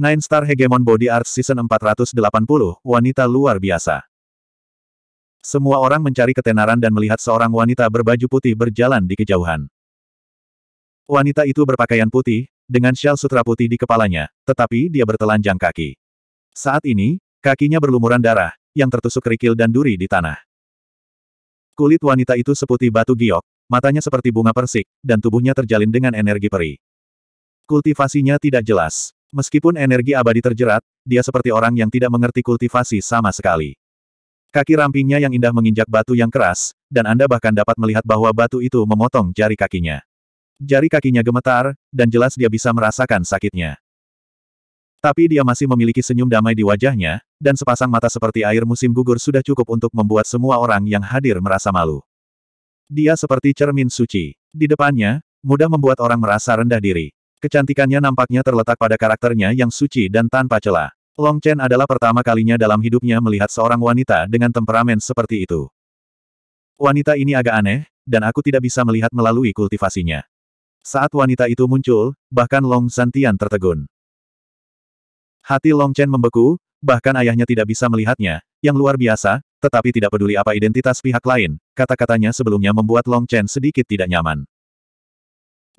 Nine Star Hegemon Body Art Season 480, Wanita Luar Biasa. Semua orang mencari ketenaran dan melihat seorang wanita berbaju putih berjalan di kejauhan. Wanita itu berpakaian putih, dengan shell sutra putih di kepalanya, tetapi dia bertelanjang kaki. Saat ini, kakinya berlumuran darah, yang tertusuk kerikil dan duri di tanah. Kulit wanita itu seputih batu giok, matanya seperti bunga persik, dan tubuhnya terjalin dengan energi peri. Kultivasinya tidak jelas, Meskipun energi abadi terjerat, dia seperti orang yang tidak mengerti kultivasi sama sekali. Kaki rampingnya yang indah menginjak batu yang keras, dan Anda bahkan dapat melihat bahwa batu itu memotong jari kakinya. Jari kakinya gemetar, dan jelas dia bisa merasakan sakitnya. Tapi dia masih memiliki senyum damai di wajahnya, dan sepasang mata seperti air musim gugur sudah cukup untuk membuat semua orang yang hadir merasa malu. Dia seperti cermin suci. Di depannya, mudah membuat orang merasa rendah diri. Kecantikannya nampaknya terletak pada karakternya yang suci dan tanpa celah. Long Chen adalah pertama kalinya dalam hidupnya melihat seorang wanita dengan temperamen seperti itu. Wanita ini agak aneh, dan aku tidak bisa melihat melalui kultivasinya. Saat wanita itu muncul, bahkan Long Santian tertegun. Hati Long Chen membeku, bahkan ayahnya tidak bisa melihatnya, yang luar biasa, tetapi tidak peduli apa identitas pihak lain, kata-katanya sebelumnya membuat Long Chen sedikit tidak nyaman.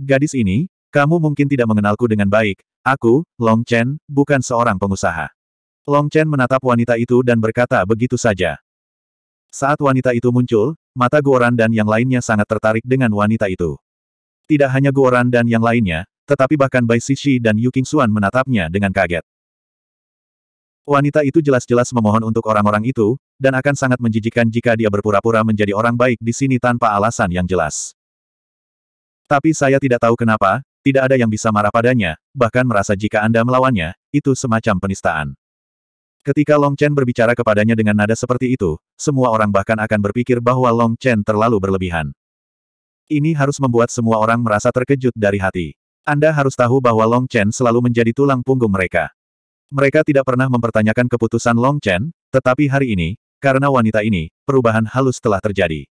Gadis ini, kamu mungkin tidak mengenalku dengan baik. Aku, Long Chen, bukan seorang pengusaha. Long Chen menatap wanita itu dan berkata begitu saja. Saat wanita itu muncul, mata Guoran dan yang lainnya sangat tertarik dengan wanita itu. Tidak hanya Guoran dan yang lainnya, tetapi bahkan Bai Sishi dan Yu Qingxuan menatapnya dengan kaget. Wanita itu jelas-jelas memohon untuk orang-orang itu, dan akan sangat menjijikkan jika dia berpura-pura menjadi orang baik di sini tanpa alasan yang jelas. Tapi saya tidak tahu kenapa, tidak ada yang bisa marah padanya, bahkan merasa jika Anda melawannya, itu semacam penistaan. Ketika Long Chen berbicara kepadanya dengan nada seperti itu, semua orang bahkan akan berpikir bahwa Long Chen terlalu berlebihan. Ini harus membuat semua orang merasa terkejut dari hati. Anda harus tahu bahwa Long Chen selalu menjadi tulang punggung mereka. Mereka tidak pernah mempertanyakan keputusan Long Chen, tetapi hari ini, karena wanita ini, perubahan halus telah terjadi.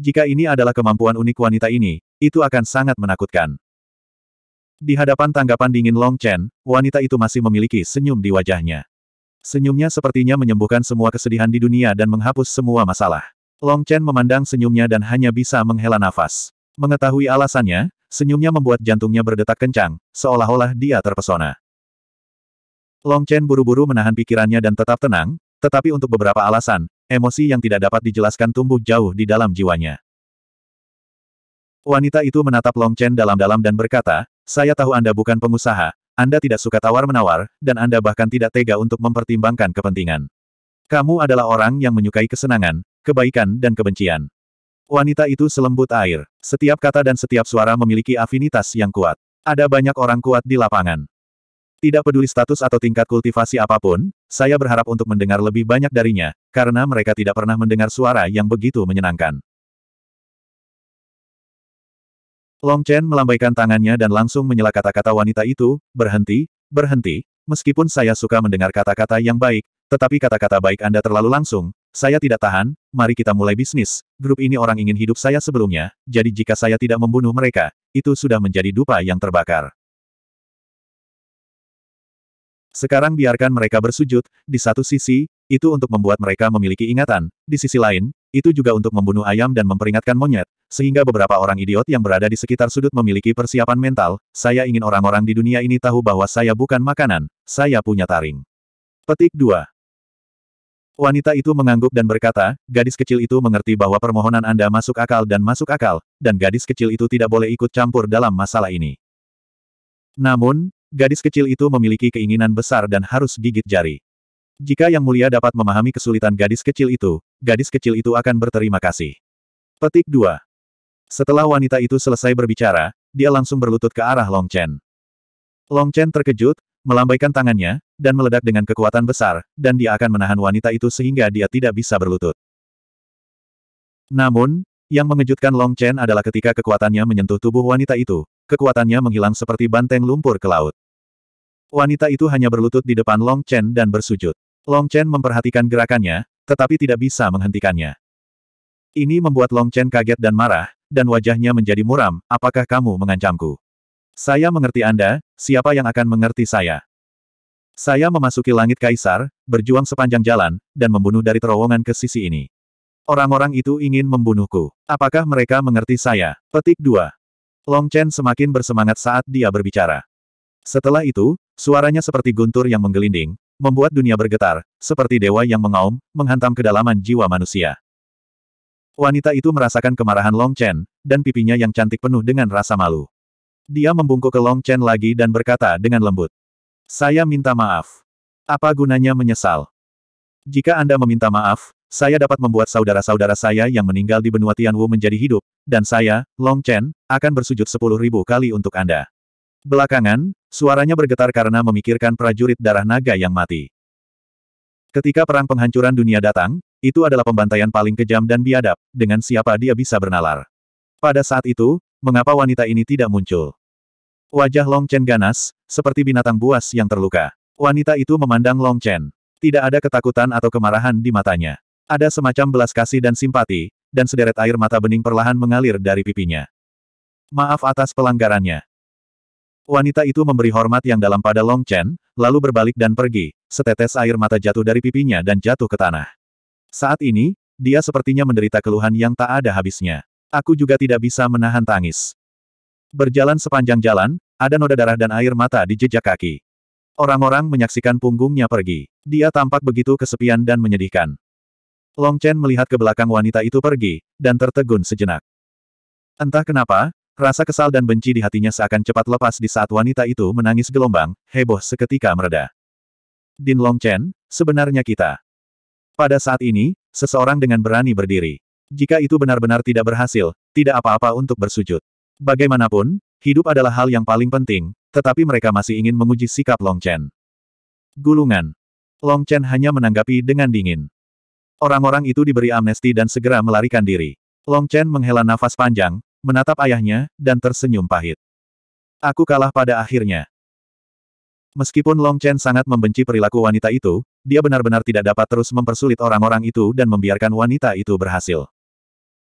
Jika ini adalah kemampuan unik wanita ini, itu akan sangat menakutkan. Di hadapan tanggapan dingin Long Chen, wanita itu masih memiliki senyum di wajahnya. Senyumnya sepertinya menyembuhkan semua kesedihan di dunia dan menghapus semua masalah. Long Chen memandang senyumnya dan hanya bisa menghela nafas. Mengetahui alasannya, senyumnya membuat jantungnya berdetak kencang, seolah-olah dia terpesona. Long Chen buru-buru menahan pikirannya dan tetap tenang, tetapi untuk beberapa alasan, emosi yang tidak dapat dijelaskan tumbuh jauh di dalam jiwanya. Wanita itu menatap Long Chen dalam-dalam dan berkata, saya tahu Anda bukan pengusaha, Anda tidak suka tawar-menawar, dan Anda bahkan tidak tega untuk mempertimbangkan kepentingan. Kamu adalah orang yang menyukai kesenangan, kebaikan dan kebencian. Wanita itu selembut air. Setiap kata dan setiap suara memiliki afinitas yang kuat. Ada banyak orang kuat di lapangan. Tidak peduli status atau tingkat kultivasi apapun, saya berharap untuk mendengar lebih banyak darinya, karena mereka tidak pernah mendengar suara yang begitu menyenangkan. Long Chen melambaikan tangannya dan langsung menyela kata-kata wanita itu, berhenti, berhenti, meskipun saya suka mendengar kata-kata yang baik, tetapi kata-kata baik Anda terlalu langsung, saya tidak tahan, mari kita mulai bisnis, grup ini orang ingin hidup saya sebelumnya, jadi jika saya tidak membunuh mereka, itu sudah menjadi dupa yang terbakar. Sekarang biarkan mereka bersujud, di satu sisi, itu untuk membuat mereka memiliki ingatan, di sisi lain, itu juga untuk membunuh ayam dan memperingatkan monyet, sehingga beberapa orang idiot yang berada di sekitar sudut memiliki persiapan mental, saya ingin orang-orang di dunia ini tahu bahwa saya bukan makanan, saya punya taring. Petik 2. Wanita itu mengangguk dan berkata, gadis kecil itu mengerti bahwa permohonan Anda masuk akal dan masuk akal, dan gadis kecil itu tidak boleh ikut campur dalam masalah ini. Namun, gadis kecil itu memiliki keinginan besar dan harus gigit jari. Jika Yang Mulia dapat memahami kesulitan gadis kecil itu, gadis kecil itu akan berterima kasih. Petik 2. Setelah wanita itu selesai berbicara, dia langsung berlutut ke arah Long Chen. Long Chen terkejut, melambaikan tangannya, dan meledak dengan kekuatan besar, dan dia akan menahan wanita itu sehingga dia tidak bisa berlutut. Namun, yang mengejutkan Long Chen adalah ketika kekuatannya menyentuh tubuh wanita itu, kekuatannya menghilang seperti banteng lumpur ke laut. Wanita itu hanya berlutut di depan Long Chen dan bersujud. Long Chen memperhatikan gerakannya, tetapi tidak bisa menghentikannya. Ini membuat Long Chen kaget dan marah, dan wajahnya menjadi muram, apakah kamu mengancamku? Saya mengerti Anda, siapa yang akan mengerti saya? Saya memasuki langit kaisar, berjuang sepanjang jalan, dan membunuh dari terowongan ke sisi ini. Orang-orang itu ingin membunuhku. Apakah mereka mengerti saya? Petik 2. Long Chen semakin bersemangat saat dia berbicara. Setelah itu, suaranya seperti guntur yang menggelinding, membuat dunia bergetar, seperti dewa yang mengaum, menghantam kedalaman jiwa manusia. Wanita itu merasakan kemarahan Long Chen, dan pipinya yang cantik penuh dengan rasa malu. Dia membungkuk ke Long Chen lagi dan berkata dengan lembut. Saya minta maaf. Apa gunanya menyesal? Jika Anda meminta maaf, saya dapat membuat saudara-saudara saya yang meninggal di benua Tianwu menjadi hidup, dan saya, Long Chen, akan bersujud sepuluh ribu kali untuk Anda. Belakangan, suaranya bergetar karena memikirkan prajurit darah naga yang mati. Ketika perang penghancuran dunia datang, itu adalah pembantaian paling kejam dan biadab, dengan siapa dia bisa bernalar. Pada saat itu, mengapa wanita ini tidak muncul? Wajah Long Chen ganas, seperti binatang buas yang terluka. Wanita itu memandang Long Chen. Tidak ada ketakutan atau kemarahan di matanya. Ada semacam belas kasih dan simpati, dan sederet air mata bening perlahan mengalir dari pipinya. Maaf atas pelanggarannya. Wanita itu memberi hormat yang dalam pada Long Chen, lalu berbalik dan pergi, setetes air mata jatuh dari pipinya dan jatuh ke tanah. Saat ini, dia sepertinya menderita keluhan yang tak ada habisnya. Aku juga tidak bisa menahan tangis. Berjalan sepanjang jalan, ada noda darah dan air mata di jejak kaki. Orang-orang menyaksikan punggungnya pergi. Dia tampak begitu kesepian dan menyedihkan. Long Chen melihat ke belakang wanita itu pergi, dan tertegun sejenak. Entah kenapa, rasa kesal dan benci di hatinya seakan cepat lepas di saat wanita itu menangis gelombang, heboh seketika mereda. Din Long Chen, sebenarnya kita pada saat ini, seseorang dengan berani berdiri. Jika itu benar-benar tidak berhasil, tidak apa-apa untuk bersujud. Bagaimanapun, hidup adalah hal yang paling penting, tetapi mereka masih ingin menguji sikap Long Chen. Gulungan. Long Chen hanya menanggapi dengan dingin. Orang-orang itu diberi amnesti dan segera melarikan diri. Long Chen menghela nafas panjang, menatap ayahnya, dan tersenyum pahit. Aku kalah pada akhirnya. Meskipun Long Chen sangat membenci perilaku wanita itu, dia benar-benar tidak dapat terus mempersulit orang-orang itu dan membiarkan wanita itu berhasil.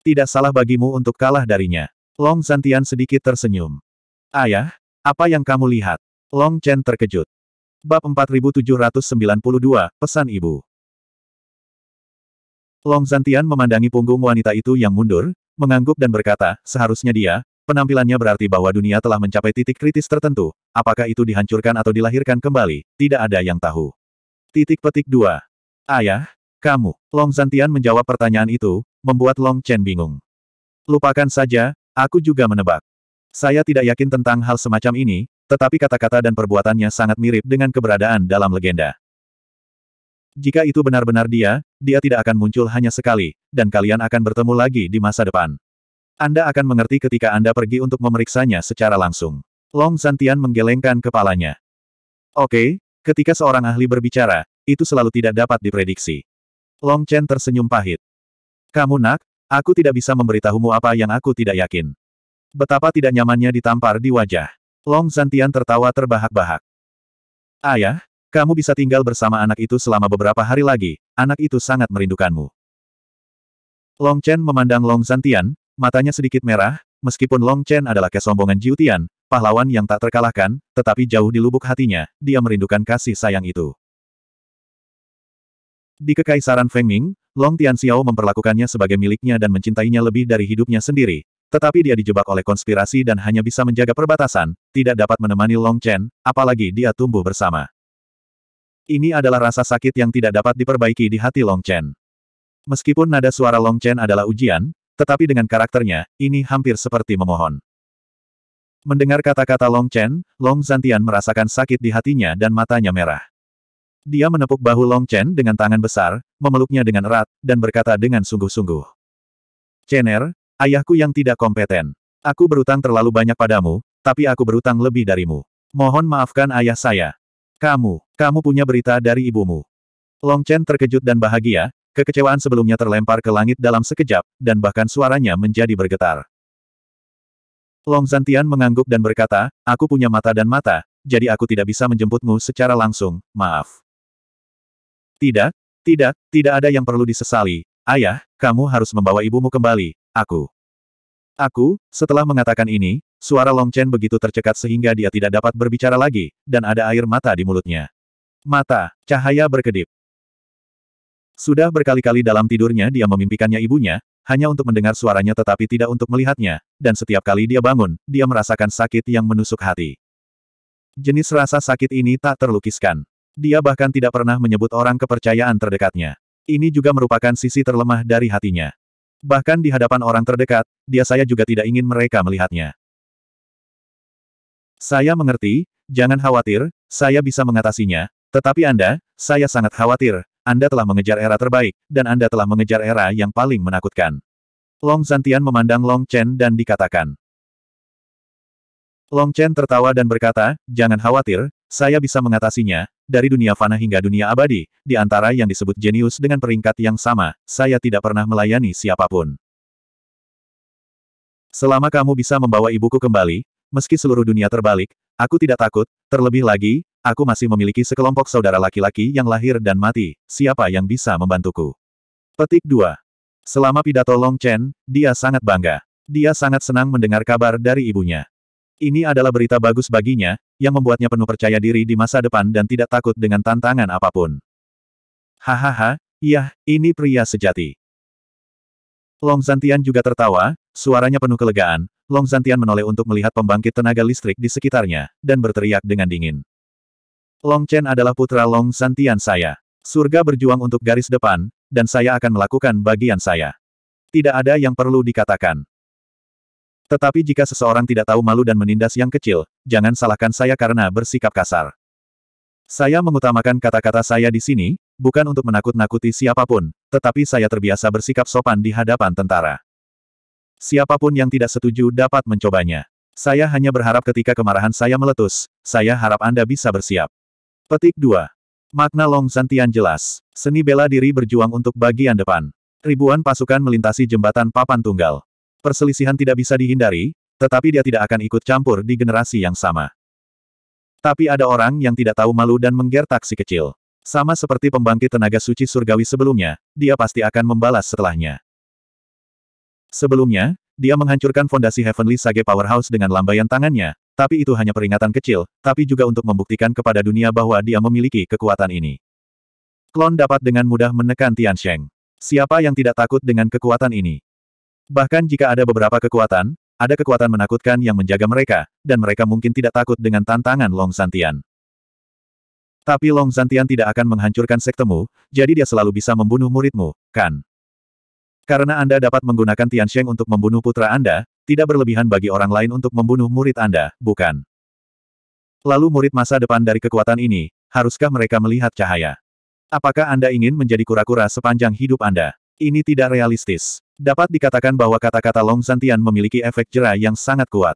Tidak salah bagimu untuk kalah darinya. Long Zantian sedikit tersenyum. Ayah, apa yang kamu lihat? Long Chen terkejut. Bab 4792, Pesan Ibu. Long Zantian memandangi punggung wanita itu yang mundur, mengangguk dan berkata, seharusnya dia, penampilannya berarti bahwa dunia telah mencapai titik kritis tertentu, apakah itu dihancurkan atau dilahirkan kembali, tidak ada yang tahu. Titik petik dua Ayah, kamu. Long Zantian menjawab pertanyaan itu, membuat Long Chen bingung. Lupakan saja, aku juga menebak. Saya tidak yakin tentang hal semacam ini, tetapi kata-kata dan perbuatannya sangat mirip dengan keberadaan dalam legenda. Jika itu benar-benar dia, dia tidak akan muncul hanya sekali, dan kalian akan bertemu lagi di masa depan. Anda akan mengerti ketika Anda pergi untuk memeriksanya secara langsung. Long Zantian menggelengkan kepalanya. Oke, Ketika seorang ahli berbicara, itu selalu tidak dapat diprediksi. Long Chen tersenyum pahit. Kamu nak, aku tidak bisa memberitahumu apa yang aku tidak yakin. Betapa tidak nyamannya ditampar di wajah. Long Zantian tertawa terbahak-bahak. Ayah, kamu bisa tinggal bersama anak itu selama beberapa hari lagi, anak itu sangat merindukanmu. Long Chen memandang Long Zantian, matanya sedikit merah, meskipun Long Chen adalah kesombongan Jiutian, pahlawan yang tak terkalahkan, tetapi jauh di lubuk hatinya, dia merindukan kasih sayang itu. Di kekaisaran Feng Ming, Long Tian Xiao memperlakukannya sebagai miliknya dan mencintainya lebih dari hidupnya sendiri, tetapi dia dijebak oleh konspirasi dan hanya bisa menjaga perbatasan, tidak dapat menemani Long Chen, apalagi dia tumbuh bersama. Ini adalah rasa sakit yang tidak dapat diperbaiki di hati Long Chen. Meskipun nada suara Long Chen adalah ujian, tetapi dengan karakternya, ini hampir seperti memohon. Mendengar kata-kata Long Chen, Long Zantian merasakan sakit di hatinya dan matanya merah. Dia menepuk bahu Long Chen dengan tangan besar, memeluknya dengan erat, dan berkata dengan sungguh-sungguh. Chener, ayahku yang tidak kompeten. Aku berutang terlalu banyak padamu, tapi aku berutang lebih darimu. Mohon maafkan ayah saya. Kamu, kamu punya berita dari ibumu. Long Chen terkejut dan bahagia, kekecewaan sebelumnya terlempar ke langit dalam sekejap, dan bahkan suaranya menjadi bergetar. Long Zantian mengangguk dan berkata, aku punya mata dan mata, jadi aku tidak bisa menjemputmu secara langsung, maaf. Tidak, tidak, tidak ada yang perlu disesali. Ayah, kamu harus membawa ibumu kembali, aku. Aku, setelah mengatakan ini, suara Long Chen begitu tercekat sehingga dia tidak dapat berbicara lagi, dan ada air mata di mulutnya. Mata, cahaya berkedip. Sudah berkali-kali dalam tidurnya dia memimpikannya ibunya, hanya untuk mendengar suaranya tetapi tidak untuk melihatnya, dan setiap kali dia bangun, dia merasakan sakit yang menusuk hati. Jenis rasa sakit ini tak terlukiskan. Dia bahkan tidak pernah menyebut orang kepercayaan terdekatnya. Ini juga merupakan sisi terlemah dari hatinya. Bahkan di hadapan orang terdekat, dia saya juga tidak ingin mereka melihatnya. Saya mengerti, jangan khawatir, saya bisa mengatasinya, tetapi Anda, saya sangat khawatir, anda telah mengejar era terbaik, dan Anda telah mengejar era yang paling menakutkan. Long Santian memandang Long Chen dan dikatakan. Long Chen tertawa dan berkata, jangan khawatir, saya bisa mengatasinya, dari dunia fana hingga dunia abadi, di antara yang disebut jenius dengan peringkat yang sama, saya tidak pernah melayani siapapun. Selama kamu bisa membawa ibuku kembali, meski seluruh dunia terbalik, aku tidak takut, terlebih lagi, Aku masih memiliki sekelompok saudara laki-laki yang lahir dan mati, siapa yang bisa membantuku? Petik 2. Selama pidato Long Chen, dia sangat bangga. Dia sangat senang mendengar kabar dari ibunya. Ini adalah berita bagus baginya, yang membuatnya penuh percaya diri di masa depan dan tidak takut dengan tantangan apapun. Hahaha, iya, ini pria sejati. Long Zantian juga tertawa, suaranya penuh kelegaan. Long Zantian menoleh untuk melihat pembangkit tenaga listrik di sekitarnya, dan berteriak dengan dingin. Long Chen adalah putra Long Santian saya. Surga berjuang untuk garis depan, dan saya akan melakukan bagian saya. Tidak ada yang perlu dikatakan. Tetapi jika seseorang tidak tahu malu dan menindas yang kecil, jangan salahkan saya karena bersikap kasar. Saya mengutamakan kata-kata saya di sini, bukan untuk menakut-nakuti siapapun, tetapi saya terbiasa bersikap sopan di hadapan tentara. Siapapun yang tidak setuju dapat mencobanya. Saya hanya berharap ketika kemarahan saya meletus, saya harap Anda bisa bersiap. Petik 2. Makna Long Santian jelas. Seni bela diri berjuang untuk bagian depan. Ribuan pasukan melintasi jembatan papan tunggal. Perselisihan tidak bisa dihindari, tetapi dia tidak akan ikut campur di generasi yang sama. Tapi ada orang yang tidak tahu malu dan menggertak si kecil. Sama seperti pembangkit tenaga suci surgawi sebelumnya, dia pasti akan membalas setelahnya. Sebelumnya, dia menghancurkan fondasi Heavenly Sage Powerhouse dengan lambaian tangannya, tapi itu hanya peringatan kecil, tapi juga untuk membuktikan kepada dunia bahwa dia memiliki kekuatan ini. Klon dapat dengan mudah menekan Tian Sheng. Siapa yang tidak takut dengan kekuatan ini? Bahkan jika ada beberapa kekuatan, ada kekuatan menakutkan yang menjaga mereka, dan mereka mungkin tidak takut dengan tantangan Long Santian. Tapi Long Santian tidak akan menghancurkan sektemu, jadi dia selalu bisa membunuh muridmu, kan? Karena Anda dapat menggunakan Tian Sheng untuk membunuh putra Anda, tidak berlebihan bagi orang lain untuk membunuh murid Anda, bukan? Lalu murid masa depan dari kekuatan ini, haruskah mereka melihat cahaya? Apakah Anda ingin menjadi kura-kura sepanjang hidup Anda? Ini tidak realistis. Dapat dikatakan bahwa kata-kata Long Zantian memiliki efek jerah yang sangat kuat.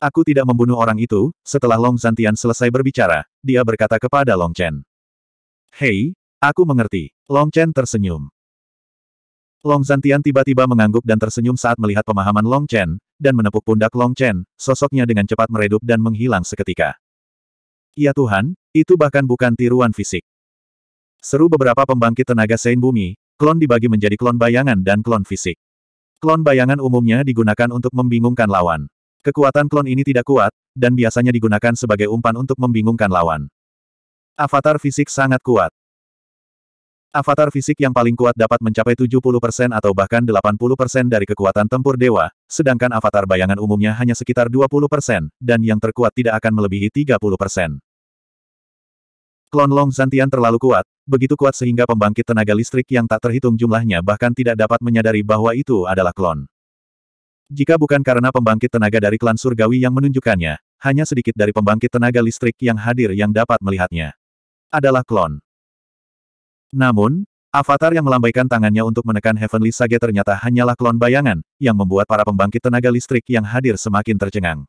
Aku tidak membunuh orang itu, setelah Long Zantian selesai berbicara, dia berkata kepada Long Chen. Hei, aku mengerti. Long Chen tersenyum. Long Zantian tiba-tiba mengangguk dan tersenyum saat melihat pemahaman Long Chen, dan menepuk pundak Long Chen, sosoknya dengan cepat meredup dan menghilang seketika. Ya Tuhan, itu bahkan bukan tiruan fisik. Seru beberapa pembangkit tenaga Sein Bumi, klon dibagi menjadi klon bayangan dan klon fisik. Klon bayangan umumnya digunakan untuk membingungkan lawan. Kekuatan klon ini tidak kuat, dan biasanya digunakan sebagai umpan untuk membingungkan lawan. Avatar fisik sangat kuat. Avatar fisik yang paling kuat dapat mencapai 70% atau bahkan 80% dari kekuatan tempur dewa, sedangkan avatar bayangan umumnya hanya sekitar 20%, dan yang terkuat tidak akan melebihi 30%. Klon Long Zantian terlalu kuat, begitu kuat sehingga pembangkit tenaga listrik yang tak terhitung jumlahnya bahkan tidak dapat menyadari bahwa itu adalah klon. Jika bukan karena pembangkit tenaga dari klan surgawi yang menunjukkannya, hanya sedikit dari pembangkit tenaga listrik yang hadir yang dapat melihatnya. Adalah klon. Namun, avatar yang melambaikan tangannya untuk menekan Heavenly Sage ternyata hanyalah klon bayangan, yang membuat para pembangkit tenaga listrik yang hadir semakin tercengang.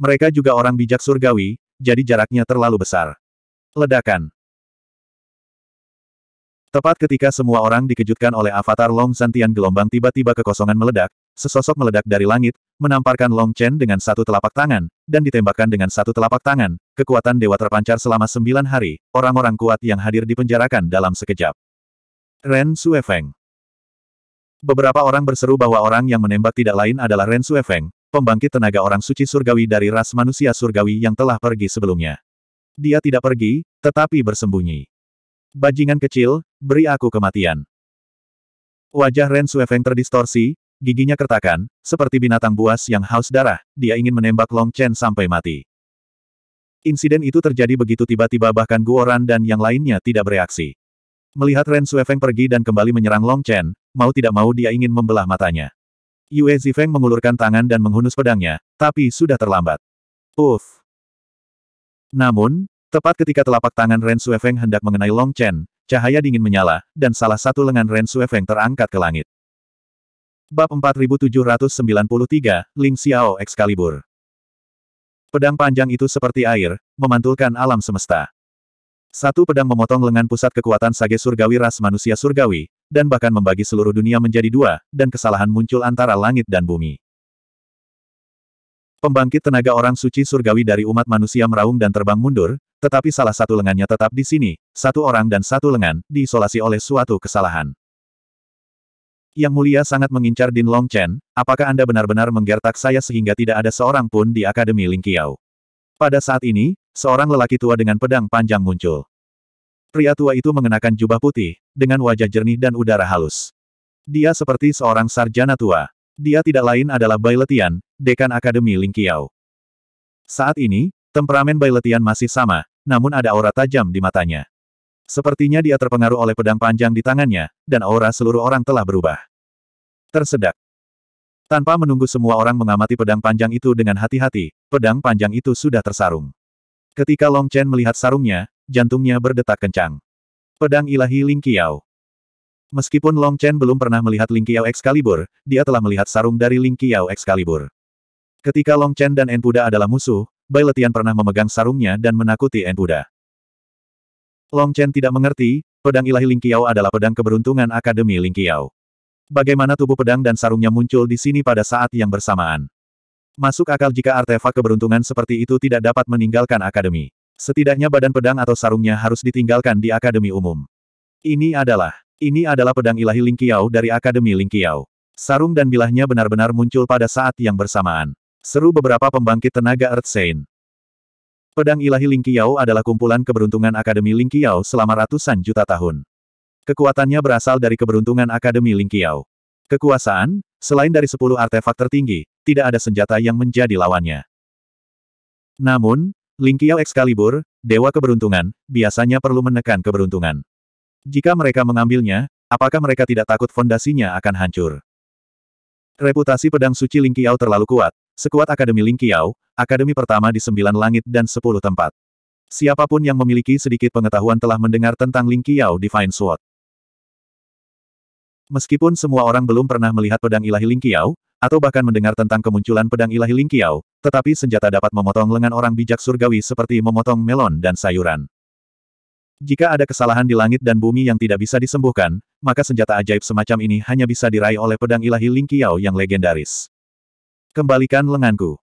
Mereka juga orang bijak surgawi, jadi jaraknya terlalu besar. Ledakan. Tepat ketika semua orang dikejutkan oleh avatar Long Santian gelombang tiba-tiba kekosongan meledak, sesosok meledak dari langit, menamparkan Long Chen dengan satu telapak tangan, dan ditembakkan dengan satu telapak tangan, kekuatan dewa terpancar selama sembilan hari, orang-orang kuat yang hadir dipenjarakan dalam sekejap. Ren Suefeng Beberapa orang berseru bahwa orang yang menembak tidak lain adalah Ren Suefeng, pembangkit tenaga orang suci surgawi dari ras manusia surgawi yang telah pergi sebelumnya. Dia tidak pergi, tetapi bersembunyi. Bajingan kecil, beri aku kematian. Wajah Ren Suefeng terdistorsi, giginya kertakan, seperti binatang buas yang haus darah, dia ingin menembak Long Chen sampai mati. Insiden itu terjadi begitu tiba-tiba bahkan Guoran dan yang lainnya tidak bereaksi. Melihat Ren Suefeng pergi dan kembali menyerang Long Chen, mau tidak mau dia ingin membelah matanya. Yue Zifeng mengulurkan tangan dan menghunus pedangnya, tapi sudah terlambat. Uff. Namun, Tepat ketika telapak tangan Ren Suefeng hendak mengenai Long Chen, cahaya dingin menyala, dan salah satu lengan Ren Suefeng terangkat ke langit. Bab 4793, Ling Xiao Excalibur Pedang panjang itu seperti air, memantulkan alam semesta. Satu pedang memotong lengan pusat kekuatan sage surgawi ras manusia surgawi, dan bahkan membagi seluruh dunia menjadi dua, dan kesalahan muncul antara langit dan bumi. Pembangkit tenaga orang suci surgawi dari umat manusia meraung dan terbang mundur, tetapi salah satu lengannya tetap di sini, satu orang dan satu lengan, diisolasi oleh suatu kesalahan. Yang mulia sangat mengincar Din Long Chen. apakah Anda benar-benar menggertak saya sehingga tidak ada seorang pun di Akademi Ling Lingqiao? Pada saat ini, seorang lelaki tua dengan pedang panjang muncul. Pria tua itu mengenakan jubah putih, dengan wajah jernih dan udara halus. Dia seperti seorang sarjana tua. Dia tidak lain adalah Bai Letian, Dekan Akademi Ling Lingqiao. Saat ini, temperamen Bai Letian masih sama, namun ada aura tajam di matanya. Sepertinya dia terpengaruh oleh pedang panjang di tangannya, dan aura seluruh orang telah berubah. Tersedak. Tanpa menunggu semua orang mengamati pedang panjang itu dengan hati-hati, pedang panjang itu sudah tersarung. Ketika Long Chen melihat sarungnya, jantungnya berdetak kencang. Pedang ilahi Ling Qiao. Meskipun Long Chen belum pernah melihat Ling Qiao Excalibur, dia telah melihat sarung dari Ling Qiao Excalibur. Ketika Long Chen dan En Puda adalah musuh, Bai Letian pernah memegang sarungnya dan menakuti En Long Chen tidak mengerti, pedang ilahi Lingqiao adalah pedang keberuntungan Akademi Lingqiao. Bagaimana tubuh pedang dan sarungnya muncul di sini pada saat yang bersamaan. Masuk akal jika artefak keberuntungan seperti itu tidak dapat meninggalkan Akademi. Setidaknya badan pedang atau sarungnya harus ditinggalkan di Akademi Umum. Ini adalah, ini adalah pedang ilahi Lingqiao dari Akademi Lingqiao. Sarung dan bilahnya benar-benar muncul pada saat yang bersamaan. Seru beberapa pembangkit tenaga Earth Saint. Pedang ilahi Ling Lingqiao adalah kumpulan keberuntungan Akademi Ling Lingqiao selama ratusan juta tahun. Kekuatannya berasal dari keberuntungan Akademi Ling Lingqiao. Kekuasaan, selain dari sepuluh artefak tertinggi, tidak ada senjata yang menjadi lawannya. Namun, Ling Lingqiao Excalibur, Dewa Keberuntungan, biasanya perlu menekan keberuntungan. Jika mereka mengambilnya, apakah mereka tidak takut fondasinya akan hancur? Reputasi pedang suci Ling Lingqiao terlalu kuat, Sekuat Akademi Lingqiao, akademi pertama di sembilan langit dan sepuluh tempat. Siapapun yang memiliki sedikit pengetahuan telah mendengar tentang Lingqiao Divine Sword. Meskipun semua orang belum pernah melihat pedang ilahi Lingqiao, atau bahkan mendengar tentang kemunculan pedang ilahi Lingqiao, tetapi senjata dapat memotong lengan orang bijak surgawi seperti memotong melon dan sayuran. Jika ada kesalahan di langit dan bumi yang tidak bisa disembuhkan, maka senjata ajaib semacam ini hanya bisa diraih oleh pedang ilahi Lingqiao yang legendaris. Kembalikan lenganku.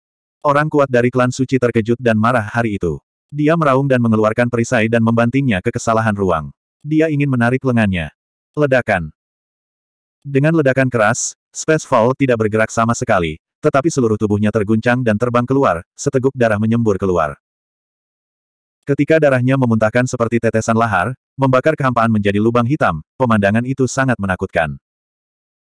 Orang kuat dari klan suci terkejut dan marah hari itu. Dia meraung dan mengeluarkan perisai dan membantingnya ke kesalahan ruang. Dia ingin menarik lengannya. Ledakan. Dengan ledakan keras, Spacefall tidak bergerak sama sekali, tetapi seluruh tubuhnya terguncang dan terbang keluar, seteguk darah menyembur keluar. Ketika darahnya memuntahkan seperti tetesan lahar, membakar kehampaan menjadi lubang hitam, pemandangan itu sangat menakutkan.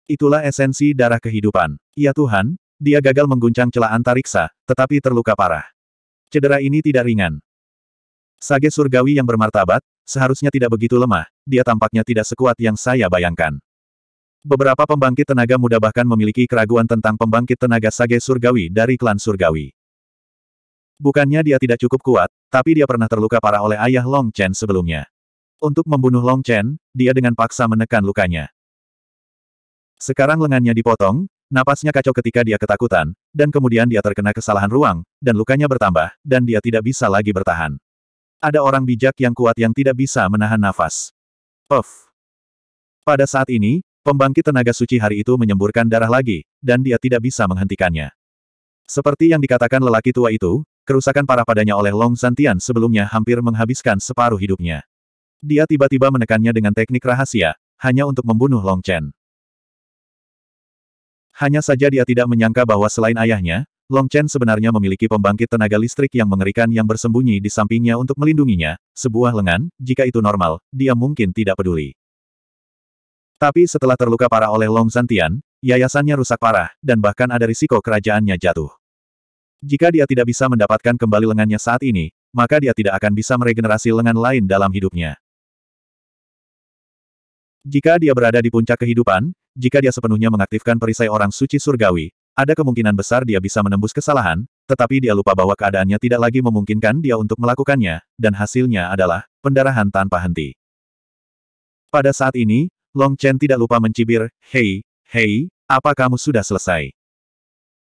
Itulah esensi darah kehidupan. Ya Tuhan, dia gagal mengguncang celah antariksa, tetapi terluka parah. Cedera ini tidak ringan. Sage surgawi yang bermartabat, seharusnya tidak begitu lemah, dia tampaknya tidak sekuat yang saya bayangkan. Beberapa pembangkit tenaga muda bahkan memiliki keraguan tentang pembangkit tenaga Sage surgawi dari klan surgawi. Bukannya dia tidak cukup kuat, tapi dia pernah terluka parah oleh ayah Long Chen sebelumnya. Untuk membunuh Long Chen, dia dengan paksa menekan lukanya. Sekarang lengannya dipotong, Napasnya kacau ketika dia ketakutan, dan kemudian dia terkena kesalahan ruang, dan lukanya bertambah, dan dia tidak bisa lagi bertahan. Ada orang bijak yang kuat yang tidak bisa menahan nafas. Puff. Pada saat ini, pembangkit tenaga suci hari itu menyemburkan darah lagi, dan dia tidak bisa menghentikannya. Seperti yang dikatakan lelaki tua itu, kerusakan parah padanya oleh Long Santian sebelumnya hampir menghabiskan separuh hidupnya. Dia tiba-tiba menekannya dengan teknik rahasia, hanya untuk membunuh Long Chen. Hanya saja dia tidak menyangka bahwa selain ayahnya, Long Chen sebenarnya memiliki pembangkit tenaga listrik yang mengerikan yang bersembunyi di sampingnya untuk melindunginya, sebuah lengan, jika itu normal, dia mungkin tidak peduli. Tapi setelah terluka parah oleh Long Zantian, yayasannya rusak parah, dan bahkan ada risiko kerajaannya jatuh. Jika dia tidak bisa mendapatkan kembali lengannya saat ini, maka dia tidak akan bisa meregenerasi lengan lain dalam hidupnya. Jika dia berada di puncak kehidupan, jika dia sepenuhnya mengaktifkan perisai orang suci surgawi, ada kemungkinan besar dia bisa menembus kesalahan, tetapi dia lupa bahwa keadaannya tidak lagi memungkinkan dia untuk melakukannya, dan hasilnya adalah pendarahan tanpa henti. Pada saat ini, Long Chen tidak lupa mencibir, Hei, hei, apa kamu sudah selesai?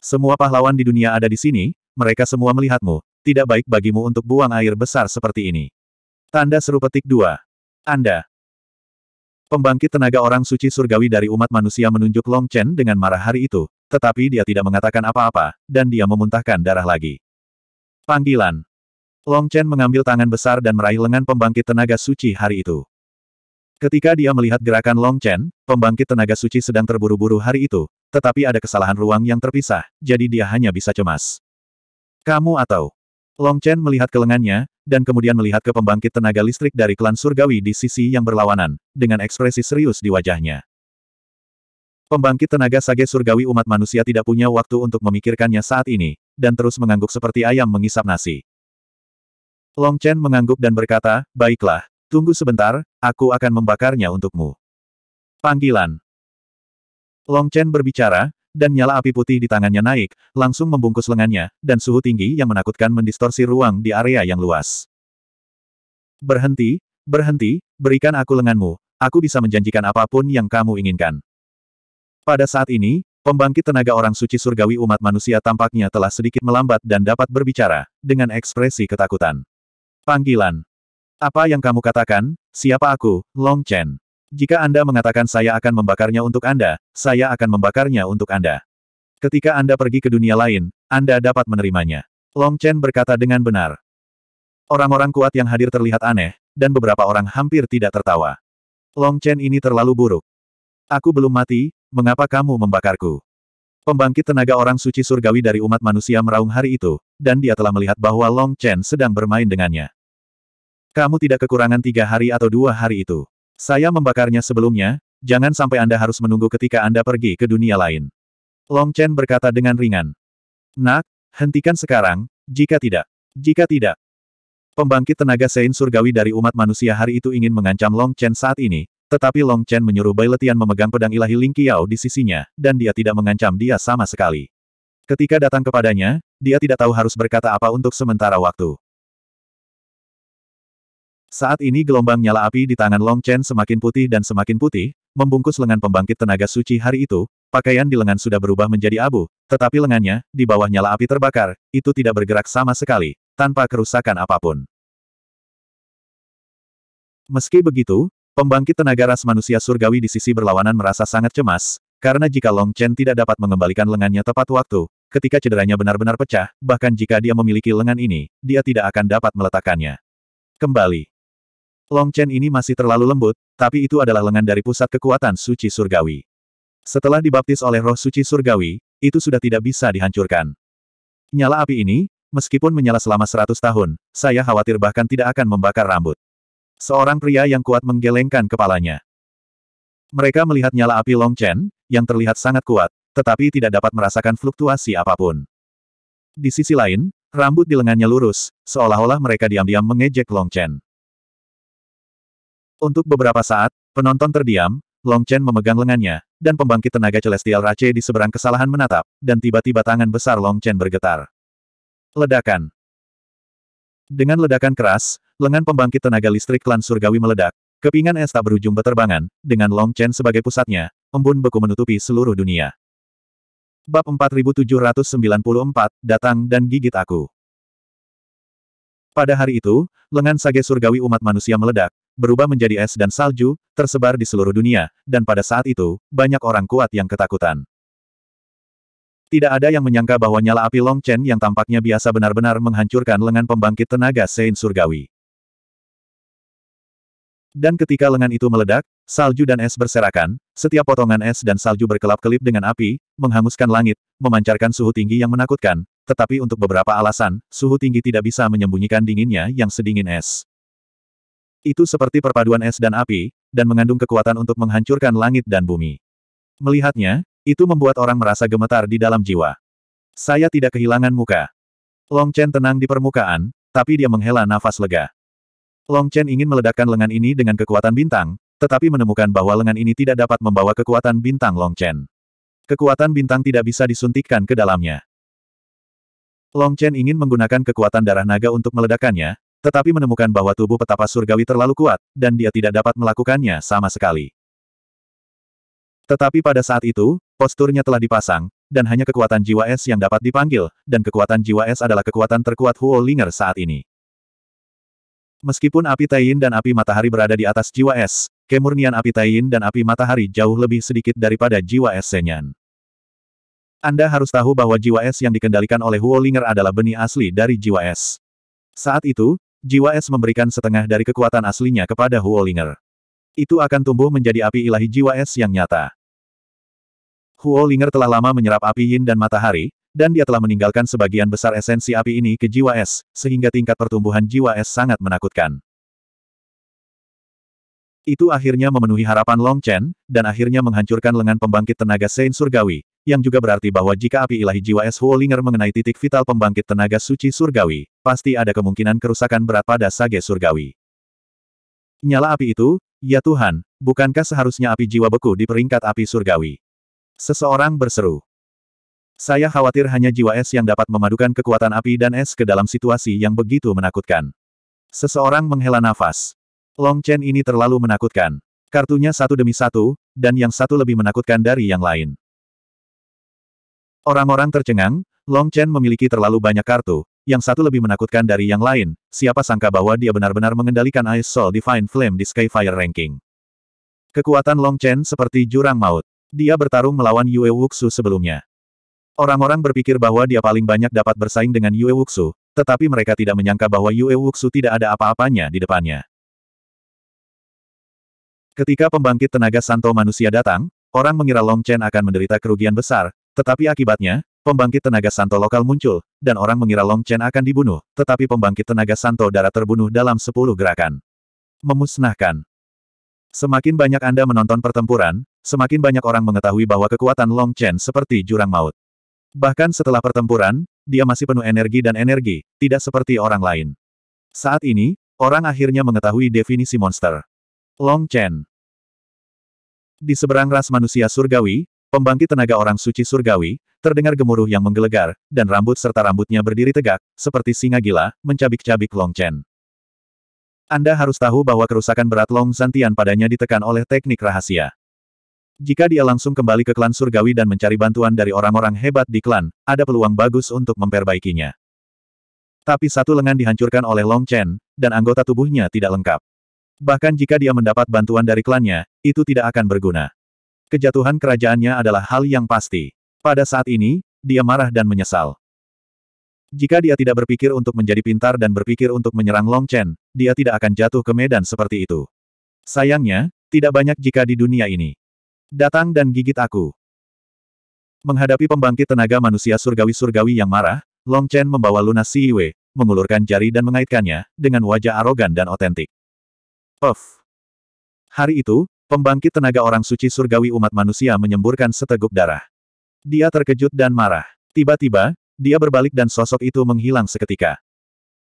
Semua pahlawan di dunia ada di sini, mereka semua melihatmu, tidak baik bagimu untuk buang air besar seperti ini. Tanda seru petik 2. Anda, Pembangkit tenaga orang suci surgawi dari umat manusia menunjuk Long Chen dengan marah hari itu, tetapi dia tidak mengatakan apa-apa, dan dia memuntahkan darah lagi. Panggilan. Long Chen mengambil tangan besar dan meraih lengan pembangkit tenaga suci hari itu. Ketika dia melihat gerakan Long Chen, pembangkit tenaga suci sedang terburu-buru hari itu, tetapi ada kesalahan ruang yang terpisah, jadi dia hanya bisa cemas. Kamu atau Long Chen melihat ke lengannya, dan kemudian melihat ke pembangkit tenaga listrik dari klan surgawi di sisi yang berlawanan, dengan ekspresi serius di wajahnya. Pembangkit tenaga sage surgawi umat manusia tidak punya waktu untuk memikirkannya saat ini, dan terus mengangguk seperti ayam mengisap nasi. Long Chen mengangguk dan berkata, Baiklah, tunggu sebentar, aku akan membakarnya untukmu. Panggilan Long Chen berbicara, dan nyala api putih di tangannya naik, langsung membungkus lengannya, dan suhu tinggi yang menakutkan mendistorsi ruang di area yang luas. Berhenti, berhenti, berikan aku lenganmu, aku bisa menjanjikan apapun yang kamu inginkan. Pada saat ini, pembangkit tenaga orang suci surgawi umat manusia tampaknya telah sedikit melambat dan dapat berbicara, dengan ekspresi ketakutan. Panggilan. Apa yang kamu katakan, siapa aku, Long Chen? Jika Anda mengatakan saya akan membakarnya untuk Anda, saya akan membakarnya untuk Anda. Ketika Anda pergi ke dunia lain, Anda dapat menerimanya. Long Chen berkata dengan benar. Orang-orang kuat yang hadir terlihat aneh, dan beberapa orang hampir tidak tertawa. Long Chen ini terlalu buruk. Aku belum mati, mengapa kamu membakarku? Pembangkit tenaga orang suci surgawi dari umat manusia meraung hari itu, dan dia telah melihat bahwa Long Chen sedang bermain dengannya. Kamu tidak kekurangan tiga hari atau dua hari itu. Saya membakarnya sebelumnya, jangan sampai Anda harus menunggu ketika Anda pergi ke dunia lain. Long Chen berkata dengan ringan. Nak, hentikan sekarang, jika tidak. Jika tidak. Pembangkit tenaga Sein surgawi dari umat manusia hari itu ingin mengancam Long Chen saat ini, tetapi Long Chen menyuruh Bai Letian memegang pedang ilahi Ling Qiao di sisinya, dan dia tidak mengancam dia sama sekali. Ketika datang kepadanya, dia tidak tahu harus berkata apa untuk sementara waktu. Saat ini gelombang nyala api di tangan Long Chen semakin putih dan semakin putih, membungkus lengan pembangkit tenaga suci hari itu, pakaian di lengan sudah berubah menjadi abu, tetapi lengannya, di bawah nyala api terbakar, itu tidak bergerak sama sekali, tanpa kerusakan apapun. Meski begitu, pembangkit tenaga ras manusia surgawi di sisi berlawanan merasa sangat cemas, karena jika Long Chen tidak dapat mengembalikan lengannya tepat waktu, ketika cederanya benar-benar pecah, bahkan jika dia memiliki lengan ini, dia tidak akan dapat meletakkannya. Kembali. Long Chen ini masih terlalu lembut, tapi itu adalah lengan dari pusat kekuatan suci surgawi. Setelah dibaptis oleh roh suci surgawi, itu sudah tidak bisa dihancurkan. Nyala api ini, meskipun menyala selama seratus tahun, saya khawatir bahkan tidak akan membakar rambut. Seorang pria yang kuat menggelengkan kepalanya. Mereka melihat nyala api Long Chen, yang terlihat sangat kuat, tetapi tidak dapat merasakan fluktuasi apapun. Di sisi lain, rambut di lengannya lurus, seolah-olah mereka diam-diam mengejek Long Chen. Untuk beberapa saat, penonton terdiam, Long Chen memegang lengannya, dan pembangkit tenaga celestial Rache di seberang kesalahan menatap, dan tiba-tiba tangan besar Long Chen bergetar. Ledakan. Dengan ledakan keras, lengan pembangkit tenaga listrik klan surgawi meledak, kepingan es tak berujung beterbangan, dengan Long Chen sebagai pusatnya, embun beku menutupi seluruh dunia. Bab 4794, Datang dan Gigit Aku Pada hari itu, lengan sage surgawi umat manusia meledak, berubah menjadi es dan salju, tersebar di seluruh dunia, dan pada saat itu, banyak orang kuat yang ketakutan. Tidak ada yang menyangka bahwa nyala api Long Chen yang tampaknya biasa benar-benar menghancurkan lengan pembangkit tenaga Sein Surgawi. Dan ketika lengan itu meledak, salju dan es berserakan, setiap potongan es dan salju berkelap-kelip dengan api, menghanguskan langit, memancarkan suhu tinggi yang menakutkan, tetapi untuk beberapa alasan, suhu tinggi tidak bisa menyembunyikan dinginnya yang sedingin es. Itu seperti perpaduan es dan api, dan mengandung kekuatan untuk menghancurkan langit dan bumi. Melihatnya, itu membuat orang merasa gemetar di dalam jiwa. Saya tidak kehilangan muka. Long Chen tenang di permukaan, tapi dia menghela nafas lega. Long Chen ingin meledakkan lengan ini dengan kekuatan bintang, tetapi menemukan bahwa lengan ini tidak dapat membawa kekuatan bintang Long Chen. Kekuatan bintang tidak bisa disuntikkan ke dalamnya. Long Chen ingin menggunakan kekuatan darah naga untuk meledakkannya. Tetapi menemukan bahwa tubuh petapa surgawi terlalu kuat, dan dia tidak dapat melakukannya sama sekali. Tetapi pada saat itu, posturnya telah dipasang, dan hanya kekuatan jiwa es yang dapat dipanggil, dan kekuatan jiwa es adalah kekuatan terkuat Huo Linger saat ini. Meskipun api Taiyin dan api matahari berada di atas jiwa es, kemurnian api Taiyin dan api matahari jauh lebih sedikit daripada jiwa es Senyan. Anda harus tahu bahwa jiwa es yang dikendalikan oleh Huo Ling'er adalah benih asli dari jiwa es. Saat itu, jiwa es memberikan setengah dari kekuatan aslinya kepada Huolinger. Itu akan tumbuh menjadi api ilahi jiwa es yang nyata. Huolinger telah lama menyerap api yin dan matahari, dan dia telah meninggalkan sebagian besar esensi api ini ke jiwa es, sehingga tingkat pertumbuhan jiwa es sangat menakutkan. Itu akhirnya memenuhi harapan Long Chen, dan akhirnya menghancurkan lengan pembangkit tenaga Sein Surgawi, yang juga berarti bahwa jika api ilahi jiwa Es Huolinger mengenai titik vital pembangkit tenaga suci surgawi, pasti ada kemungkinan kerusakan berat pada sage surgawi. Nyala api itu, ya Tuhan, bukankah seharusnya api jiwa beku di peringkat api surgawi? Seseorang berseru. Saya khawatir hanya jiwa es yang dapat memadukan kekuatan api dan es ke dalam situasi yang begitu menakutkan. Seseorang menghela nafas. Long Chen ini terlalu menakutkan. Kartunya satu demi satu, dan yang satu lebih menakutkan dari yang lain. Orang-orang tercengang, Long Chen memiliki terlalu banyak kartu, yang satu lebih menakutkan dari yang lain, siapa sangka bahwa dia benar-benar mengendalikan Ice Soul Divine Flame di Skyfire Ranking. Kekuatan Long Chen seperti jurang maut. Dia bertarung melawan Yue Wuxu sebelumnya. Orang-orang berpikir bahwa dia paling banyak dapat bersaing dengan Yue Wuxu, tetapi mereka tidak menyangka bahwa Yue Wuxu tidak ada apa-apanya di depannya. Ketika pembangkit tenaga santo manusia datang, orang mengira Long Chen akan menderita kerugian besar, tetapi akibatnya, pembangkit tenaga Santo lokal muncul, dan orang mengira Long Chen akan dibunuh, tetapi pembangkit tenaga Santo darah terbunuh dalam sepuluh gerakan. Memusnahkan. Semakin banyak Anda menonton pertempuran, semakin banyak orang mengetahui bahwa kekuatan Long Chen seperti jurang maut. Bahkan setelah pertempuran, dia masih penuh energi dan energi, tidak seperti orang lain. Saat ini, orang akhirnya mengetahui definisi monster. Long Chen. Di seberang ras manusia surgawi, Pembangkit tenaga orang suci surgawi, terdengar gemuruh yang menggelegar, dan rambut serta rambutnya berdiri tegak, seperti singa gila, mencabik-cabik Long Chen. Anda harus tahu bahwa kerusakan berat Long Zantian padanya ditekan oleh teknik rahasia. Jika dia langsung kembali ke klan surgawi dan mencari bantuan dari orang-orang hebat di klan, ada peluang bagus untuk memperbaikinya. Tapi satu lengan dihancurkan oleh Long Chen, dan anggota tubuhnya tidak lengkap. Bahkan jika dia mendapat bantuan dari klannya, itu tidak akan berguna. Kejatuhan kerajaannya adalah hal yang pasti. Pada saat ini, dia marah dan menyesal. Jika dia tidak berpikir untuk menjadi pintar dan berpikir untuk menyerang Long Chen, dia tidak akan jatuh ke medan seperti itu. Sayangnya, tidak banyak jika di dunia ini. Datang dan gigit aku. Menghadapi pembangkit tenaga manusia surgawi-surgawi yang marah, Long Chen membawa lunas Si Yue, mengulurkan jari dan mengaitkannya, dengan wajah arogan dan otentik. Puff! Hari itu, Pembangkit tenaga orang suci surgawi umat manusia menyemburkan seteguk darah. Dia terkejut dan marah. Tiba-tiba, dia berbalik dan sosok itu menghilang seketika.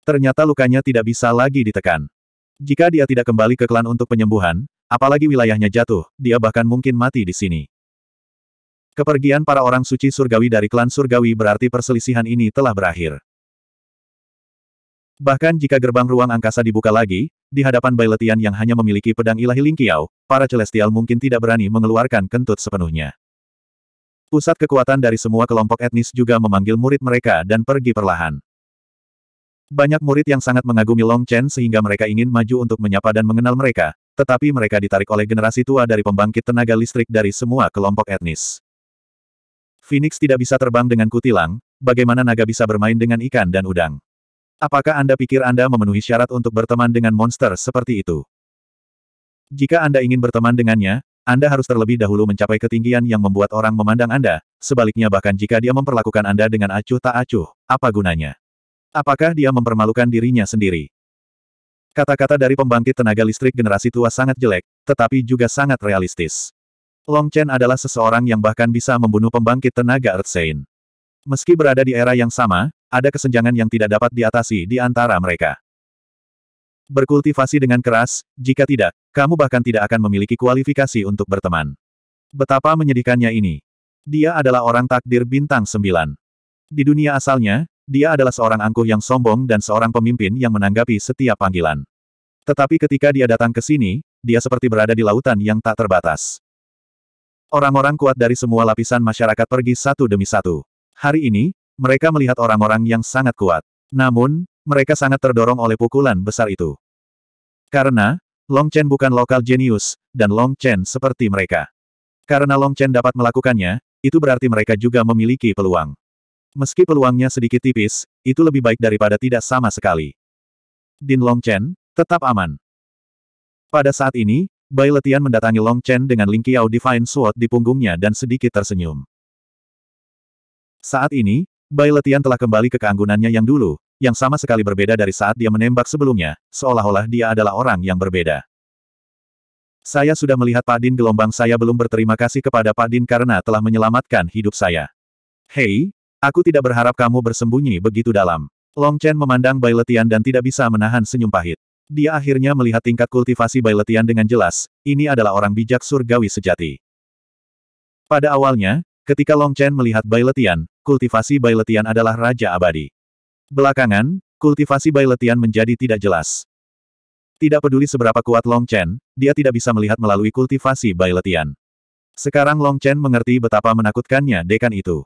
Ternyata lukanya tidak bisa lagi ditekan. Jika dia tidak kembali ke klan untuk penyembuhan, apalagi wilayahnya jatuh, dia bahkan mungkin mati di sini. Kepergian para orang suci surgawi dari klan surgawi berarti perselisihan ini telah berakhir. Bahkan jika gerbang ruang angkasa dibuka lagi, di hadapan Bai yang hanya memiliki pedang ilahi Lingqiao, para Celestial mungkin tidak berani mengeluarkan kentut sepenuhnya. Pusat kekuatan dari semua kelompok etnis juga memanggil murid mereka dan pergi perlahan. Banyak murid yang sangat mengagumi Long Chen sehingga mereka ingin maju untuk menyapa dan mengenal mereka, tetapi mereka ditarik oleh generasi tua dari pembangkit tenaga listrik dari semua kelompok etnis. Phoenix tidak bisa terbang dengan kutilang, bagaimana naga bisa bermain dengan ikan dan udang. Apakah Anda pikir Anda memenuhi syarat untuk berteman dengan monster seperti itu? Jika Anda ingin berteman dengannya, Anda harus terlebih dahulu mencapai ketinggian yang membuat orang memandang Anda, sebaliknya bahkan jika dia memperlakukan Anda dengan acuh tak acuh, apa gunanya? Apakah dia mempermalukan dirinya sendiri? Kata-kata dari pembangkit tenaga listrik generasi tua sangat jelek, tetapi juga sangat realistis. Long Chen adalah seseorang yang bahkan bisa membunuh pembangkit tenaga Earth Meski berada di era yang sama, ada kesenjangan yang tidak dapat diatasi di antara mereka. Berkultivasi dengan keras, jika tidak, kamu bahkan tidak akan memiliki kualifikasi untuk berteman. Betapa menyedihkannya ini. Dia adalah orang takdir bintang sembilan. Di dunia asalnya, dia adalah seorang angkuh yang sombong dan seorang pemimpin yang menanggapi setiap panggilan. Tetapi ketika dia datang ke sini, dia seperti berada di lautan yang tak terbatas. Orang-orang kuat dari semua lapisan masyarakat pergi satu demi satu. Hari ini, mereka melihat orang-orang yang sangat kuat. Namun, mereka sangat terdorong oleh pukulan besar itu. Karena, Long Chen bukan lokal jenius, dan Long Chen seperti mereka. Karena Long Chen dapat melakukannya, itu berarti mereka juga memiliki peluang. Meski peluangnya sedikit tipis, itu lebih baik daripada tidak sama sekali. Din Long Chen, tetap aman. Pada saat ini, Bai Letian mendatangi Long Chen dengan Ling Qiao Divine Sword di punggungnya dan sedikit tersenyum. Saat ini, Bai Letian telah kembali ke keanggunannya yang dulu, yang sama sekali berbeda dari saat dia menembak sebelumnya, seolah-olah dia adalah orang yang berbeda. Saya sudah melihat Padin gelombang saya belum berterima kasih kepada Padin karena telah menyelamatkan hidup saya. Hei, aku tidak berharap kamu bersembunyi begitu dalam. Long Chen memandang Bai Letian dan tidak bisa menahan senyum pahit. Dia akhirnya melihat tingkat kultivasi Bai Letian dengan jelas, ini adalah orang bijak surgawi sejati. Pada awalnya, Ketika Long Chen melihat Bai Letian, kultivasi Bailetian adalah Raja Abadi. Belakangan, kultivasi Bailetian menjadi tidak jelas. Tidak peduli seberapa kuat Long Chen, dia tidak bisa melihat melalui kultivasi Bailetian. Sekarang Long Chen mengerti betapa menakutkannya dekan itu.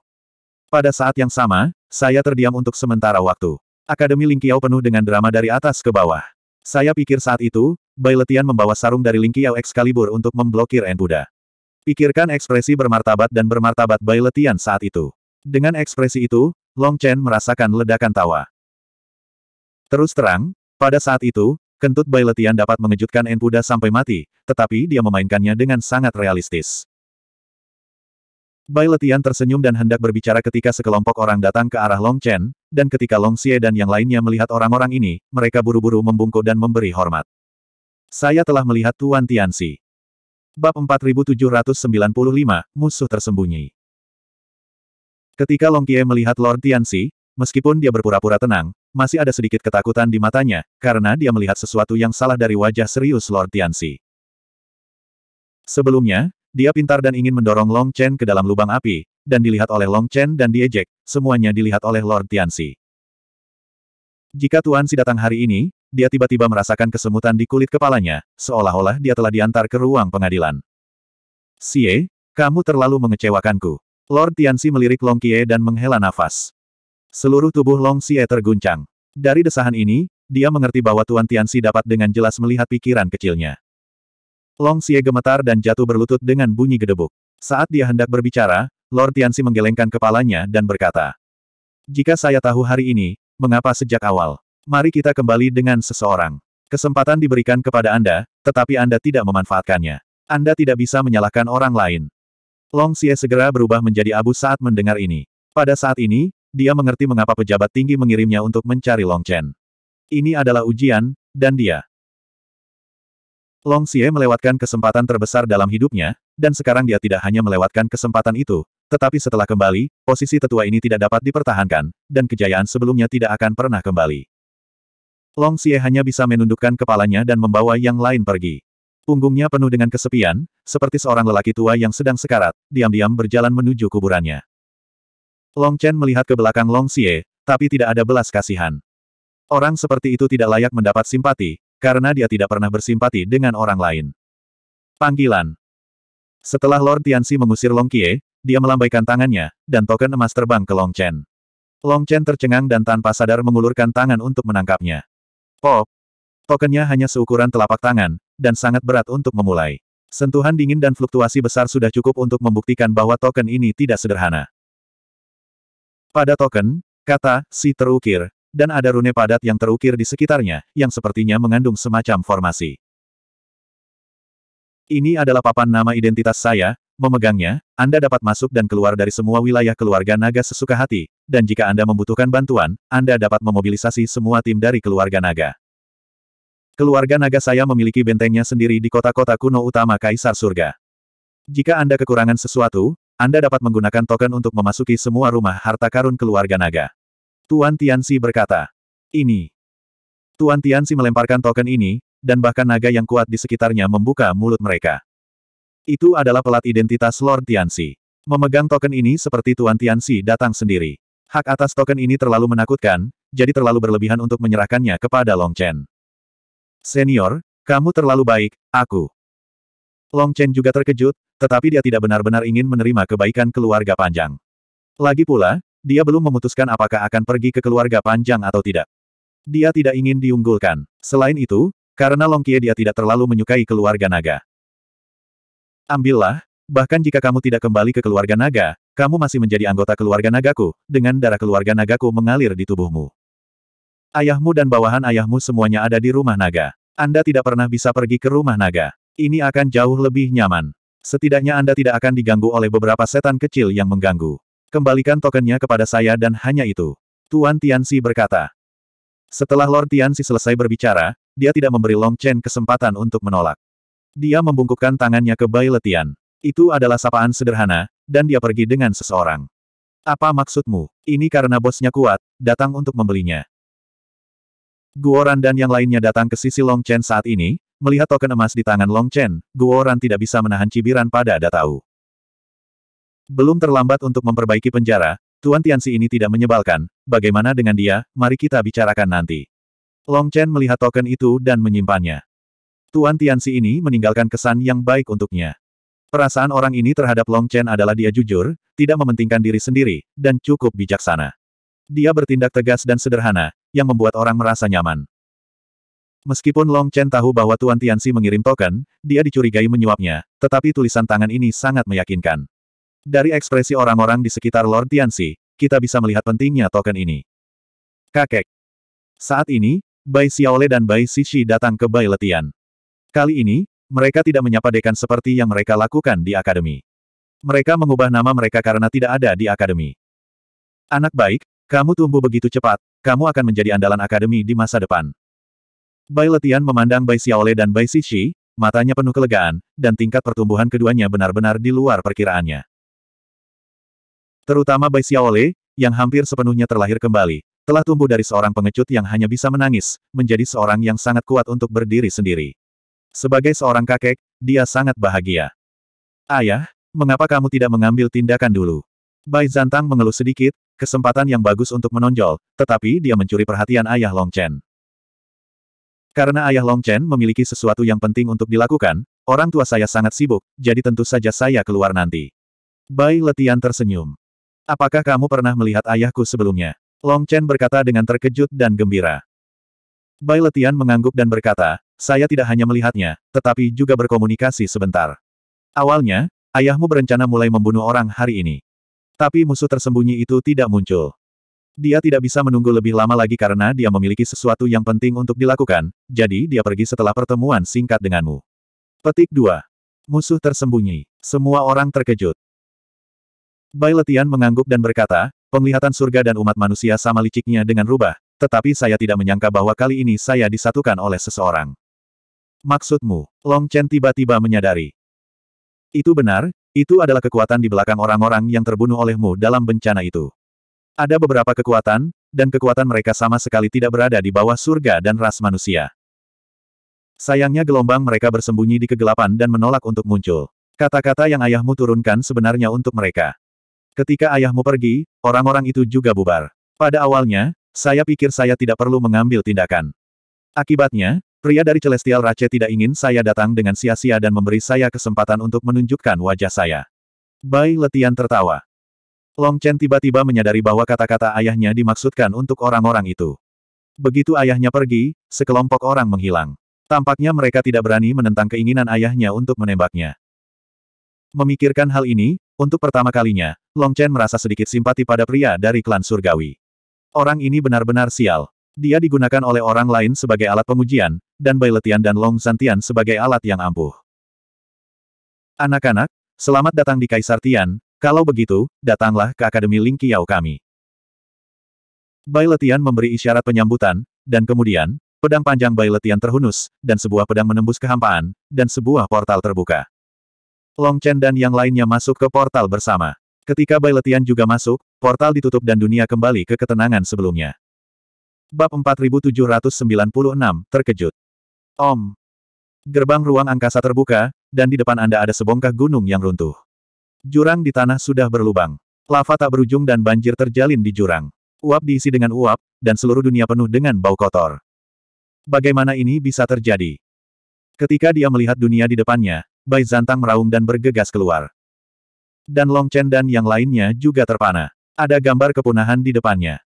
Pada saat yang sama, saya terdiam untuk sementara waktu. Akademi Lingqiao penuh dengan drama dari atas ke bawah. Saya pikir saat itu, Bailetian membawa sarung dari Lingqiao Excalibur untuk memblokir En Buddha. Pikirkan ekspresi bermartabat dan bermartabat Bailetian saat itu. Dengan ekspresi itu, Long Chen merasakan ledakan tawa. Terus terang, pada saat itu, kentut Bai Letian dapat mengejutkan Enpuda sampai mati, tetapi dia memainkannya dengan sangat realistis. Bai Letian tersenyum dan hendak berbicara ketika sekelompok orang datang ke arah Long Chen, dan ketika Long Xie dan yang lainnya melihat orang-orang ini, mereka buru-buru membungkuk dan memberi hormat. Saya telah melihat Tuan Tianxi. Bab 4795, Musuh Tersembunyi Ketika Long Kie melihat Lord Tianxi, meskipun dia berpura-pura tenang, masih ada sedikit ketakutan di matanya, karena dia melihat sesuatu yang salah dari wajah serius Lord Tianxi. Sebelumnya, dia pintar dan ingin mendorong Long Chen ke dalam lubang api, dan dilihat oleh Long Chen dan diejek, semuanya dilihat oleh Lord Tianxi. Jika Tuan Si datang hari ini, dia tiba-tiba merasakan kesemutan di kulit kepalanya, seolah-olah dia telah diantar ke ruang pengadilan. Sie, kamu terlalu mengecewakanku. Lord Tianxi melirik Long Qie dan menghela nafas. Seluruh tubuh Long Xie terguncang. Dari desahan ini, dia mengerti bahwa Tuan Tianxi dapat dengan jelas melihat pikiran kecilnya. Long Xie gemetar dan jatuh berlutut dengan bunyi gedebuk. Saat dia hendak berbicara, Lord Tianxi menggelengkan kepalanya dan berkata, Jika saya tahu hari ini, mengapa sejak awal? Mari kita kembali dengan seseorang. Kesempatan diberikan kepada Anda, tetapi Anda tidak memanfaatkannya. Anda tidak bisa menyalahkan orang lain. Long Xie segera berubah menjadi abu saat mendengar ini. Pada saat ini, dia mengerti mengapa pejabat tinggi mengirimnya untuk mencari Long Chen. Ini adalah ujian, dan dia. Long Xie melewatkan kesempatan terbesar dalam hidupnya, dan sekarang dia tidak hanya melewatkan kesempatan itu, tetapi setelah kembali, posisi tetua ini tidak dapat dipertahankan, dan kejayaan sebelumnya tidak akan pernah kembali. Long Xie hanya bisa menundukkan kepalanya dan membawa yang lain pergi. Punggungnya penuh dengan kesepian, seperti seorang lelaki tua yang sedang sekarat, diam-diam berjalan menuju kuburannya. Long Chen melihat ke belakang Long Xie, tapi tidak ada belas kasihan. Orang seperti itu tidak layak mendapat simpati, karena dia tidak pernah bersimpati dengan orang lain. Panggilan Setelah Lord Tianxi mengusir Long Qie, dia melambaikan tangannya, dan token emas terbang ke Long Chen. Long Chen tercengang dan tanpa sadar mengulurkan tangan untuk menangkapnya. Pop! Tokennya hanya seukuran telapak tangan, dan sangat berat untuk memulai. Sentuhan dingin dan fluktuasi besar sudah cukup untuk membuktikan bahwa token ini tidak sederhana. Pada token, kata si terukir, dan ada rune padat yang terukir di sekitarnya, yang sepertinya mengandung semacam formasi. Ini adalah papan nama identitas saya, memegangnya, Anda dapat masuk dan keluar dari semua wilayah keluarga naga sesuka hati, dan jika Anda membutuhkan bantuan, Anda dapat memobilisasi semua tim dari keluarga naga. Keluarga naga saya memiliki bentengnya sendiri di kota-kota kuno utama Kaisar Surga. Jika Anda kekurangan sesuatu, Anda dapat menggunakan token untuk memasuki semua rumah harta karun keluarga naga. Tuan Tianxi berkata, ini. Tuan Tianxi melemparkan token ini, dan bahkan naga yang kuat di sekitarnya membuka mulut mereka. Itu adalah pelat identitas Lord Tianxi. Memegang token ini seperti Tuan Tianxi datang sendiri. Hak atas token ini terlalu menakutkan, jadi terlalu berlebihan untuk menyerahkannya kepada Long Chen. Senior, kamu terlalu baik, aku. Long Chen juga terkejut, tetapi dia tidak benar-benar ingin menerima kebaikan keluarga panjang. Lagi pula, dia belum memutuskan apakah akan pergi ke keluarga panjang atau tidak. Dia tidak ingin diunggulkan. Selain itu, karena Long Qie dia tidak terlalu menyukai keluarga naga. Ambillah, bahkan jika kamu tidak kembali ke keluarga naga, kamu masih menjadi anggota keluarga nagaku, dengan darah keluarga nagaku mengalir di tubuhmu. Ayahmu dan bawahan ayahmu semuanya ada di rumah naga. Anda tidak pernah bisa pergi ke rumah naga. Ini akan jauh lebih nyaman. Setidaknya Anda tidak akan diganggu oleh beberapa setan kecil yang mengganggu. Kembalikan tokennya kepada saya dan hanya itu. Tuan Tianxi berkata. Setelah Lord Tianxi selesai berbicara, dia tidak memberi Long Chen kesempatan untuk menolak. Dia membungkukkan tangannya ke Bai Letian. Itu adalah sapaan sederhana, dan dia pergi dengan seseorang. Apa maksudmu? Ini karena bosnya kuat, datang untuk membelinya. Guoran dan yang lainnya datang ke sisi Long Chen saat ini, melihat token emas di tangan Long Chen, Guoran tidak bisa menahan cibiran pada Datau. Belum terlambat untuk memperbaiki penjara, Tuan Tianxi ini tidak menyebalkan, bagaimana dengan dia, mari kita bicarakan nanti. Long Chen melihat token itu dan menyimpannya. Tuan Tianxi ini meninggalkan kesan yang baik untuknya. Perasaan orang ini terhadap Long Chen adalah dia jujur, tidak mementingkan diri sendiri, dan cukup bijaksana. Dia bertindak tegas dan sederhana, yang membuat orang merasa nyaman. Meskipun Long Chen tahu bahwa Tuan Tianxi mengirim token, dia dicurigai menyuapnya, tetapi tulisan tangan ini sangat meyakinkan. Dari ekspresi orang-orang di sekitar Lord Tianxi, kita bisa melihat pentingnya token ini. Kakek. Saat ini, Bai Xiaole dan Bai Xixi datang ke Bai Letian. Kali ini, mereka tidak menyapa dekan seperti yang mereka lakukan di akademi. Mereka mengubah nama mereka karena tidak ada di akademi. Anak baik, kamu tumbuh begitu cepat, kamu akan menjadi andalan akademi di masa depan. Bai Letian memandang Bai Xiaole dan Bai Sishi, matanya penuh kelegaan, dan tingkat pertumbuhan keduanya benar-benar di luar perkiraannya. Terutama Bai Xiaole, yang hampir sepenuhnya terlahir kembali, telah tumbuh dari seorang pengecut yang hanya bisa menangis, menjadi seorang yang sangat kuat untuk berdiri sendiri. Sebagai seorang kakek, dia sangat bahagia. Ayah, mengapa kamu tidak mengambil tindakan dulu? Bai Zantang mengeluh sedikit, kesempatan yang bagus untuk menonjol, tetapi dia mencuri perhatian ayah Long Chen. Karena ayah Long Chen memiliki sesuatu yang penting untuk dilakukan, orang tua saya sangat sibuk, jadi tentu saja saya keluar nanti. Bai Letian tersenyum. Apakah kamu pernah melihat ayahku sebelumnya? Long Chen berkata dengan terkejut dan gembira. Bai Letian mengangguk dan berkata, saya tidak hanya melihatnya, tetapi juga berkomunikasi sebentar. Awalnya, ayahmu berencana mulai membunuh orang hari ini. Tapi musuh tersembunyi itu tidak muncul. Dia tidak bisa menunggu lebih lama lagi karena dia memiliki sesuatu yang penting untuk dilakukan, jadi dia pergi setelah pertemuan singkat denganmu. Petik 2. Musuh tersembunyi. Semua orang terkejut. Bai Letian mengangguk dan berkata, penglihatan surga dan umat manusia sama liciknya dengan rubah, tetapi saya tidak menyangka bahwa kali ini saya disatukan oleh seseorang. Maksudmu, Long Chen tiba-tiba menyadari. Itu benar, itu adalah kekuatan di belakang orang-orang yang terbunuh olehmu dalam bencana itu. Ada beberapa kekuatan, dan kekuatan mereka sama sekali tidak berada di bawah surga dan ras manusia. Sayangnya gelombang mereka bersembunyi di kegelapan dan menolak untuk muncul. Kata-kata yang ayahmu turunkan sebenarnya untuk mereka. Ketika ayahmu pergi, orang-orang itu juga bubar. Pada awalnya, saya pikir saya tidak perlu mengambil tindakan. Akibatnya, Pria dari Celestial Rache tidak ingin saya datang dengan sia-sia dan memberi saya kesempatan untuk menunjukkan wajah saya. Bai Letian tertawa. Long Chen tiba-tiba menyadari bahwa kata-kata ayahnya dimaksudkan untuk orang-orang itu. Begitu ayahnya pergi, sekelompok orang menghilang. Tampaknya mereka tidak berani menentang keinginan ayahnya untuk menembaknya. Memikirkan hal ini, untuk pertama kalinya, Long Chen merasa sedikit simpati pada pria dari klan surgawi. Orang ini benar-benar sial. Dia digunakan oleh orang lain sebagai alat pengujian, dan Bai dan Long Santian sebagai alat yang ampuh. Anak-anak, selamat datang di Kaisar Tian, kalau begitu, datanglah ke Akademi Ling Qiao kami. Bai memberi isyarat penyambutan, dan kemudian, pedang panjang Bai terhunus, dan sebuah pedang menembus kehampaan, dan sebuah portal terbuka. Long Chen dan yang lainnya masuk ke portal bersama. Ketika Bai juga masuk, portal ditutup dan dunia kembali ke ketenangan sebelumnya. Bab 4796, terkejut. Om. Gerbang ruang angkasa terbuka, dan di depan Anda ada sebongkah gunung yang runtuh. Jurang di tanah sudah berlubang. Lava tak berujung dan banjir terjalin di jurang. Uap diisi dengan uap, dan seluruh dunia penuh dengan bau kotor. Bagaimana ini bisa terjadi? Ketika dia melihat dunia di depannya, Bai Zantang meraung dan bergegas keluar. Dan Long Chen dan yang lainnya juga terpana. Ada gambar kepunahan di depannya.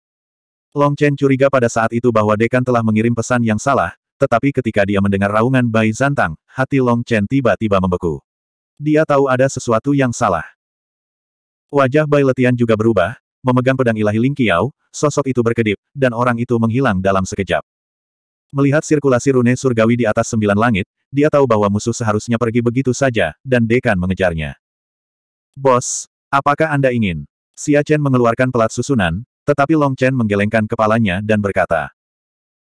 Long Chen curiga pada saat itu bahwa Dekan telah mengirim pesan yang salah, tetapi ketika dia mendengar raungan Bai Zantang, hati Long Chen tiba-tiba membeku. Dia tahu ada sesuatu yang salah. Wajah Bai Letian juga berubah, memegang pedang ilahi Ling Qiao, sosok itu berkedip, dan orang itu menghilang dalam sekejap. Melihat sirkulasi rune surgawi di atas sembilan langit, dia tahu bahwa musuh seharusnya pergi begitu saja, dan Dekan mengejarnya. Bos, apakah Anda ingin? Xia Chen mengeluarkan pelat susunan, tetapi Long Chen menggelengkan kepalanya dan berkata,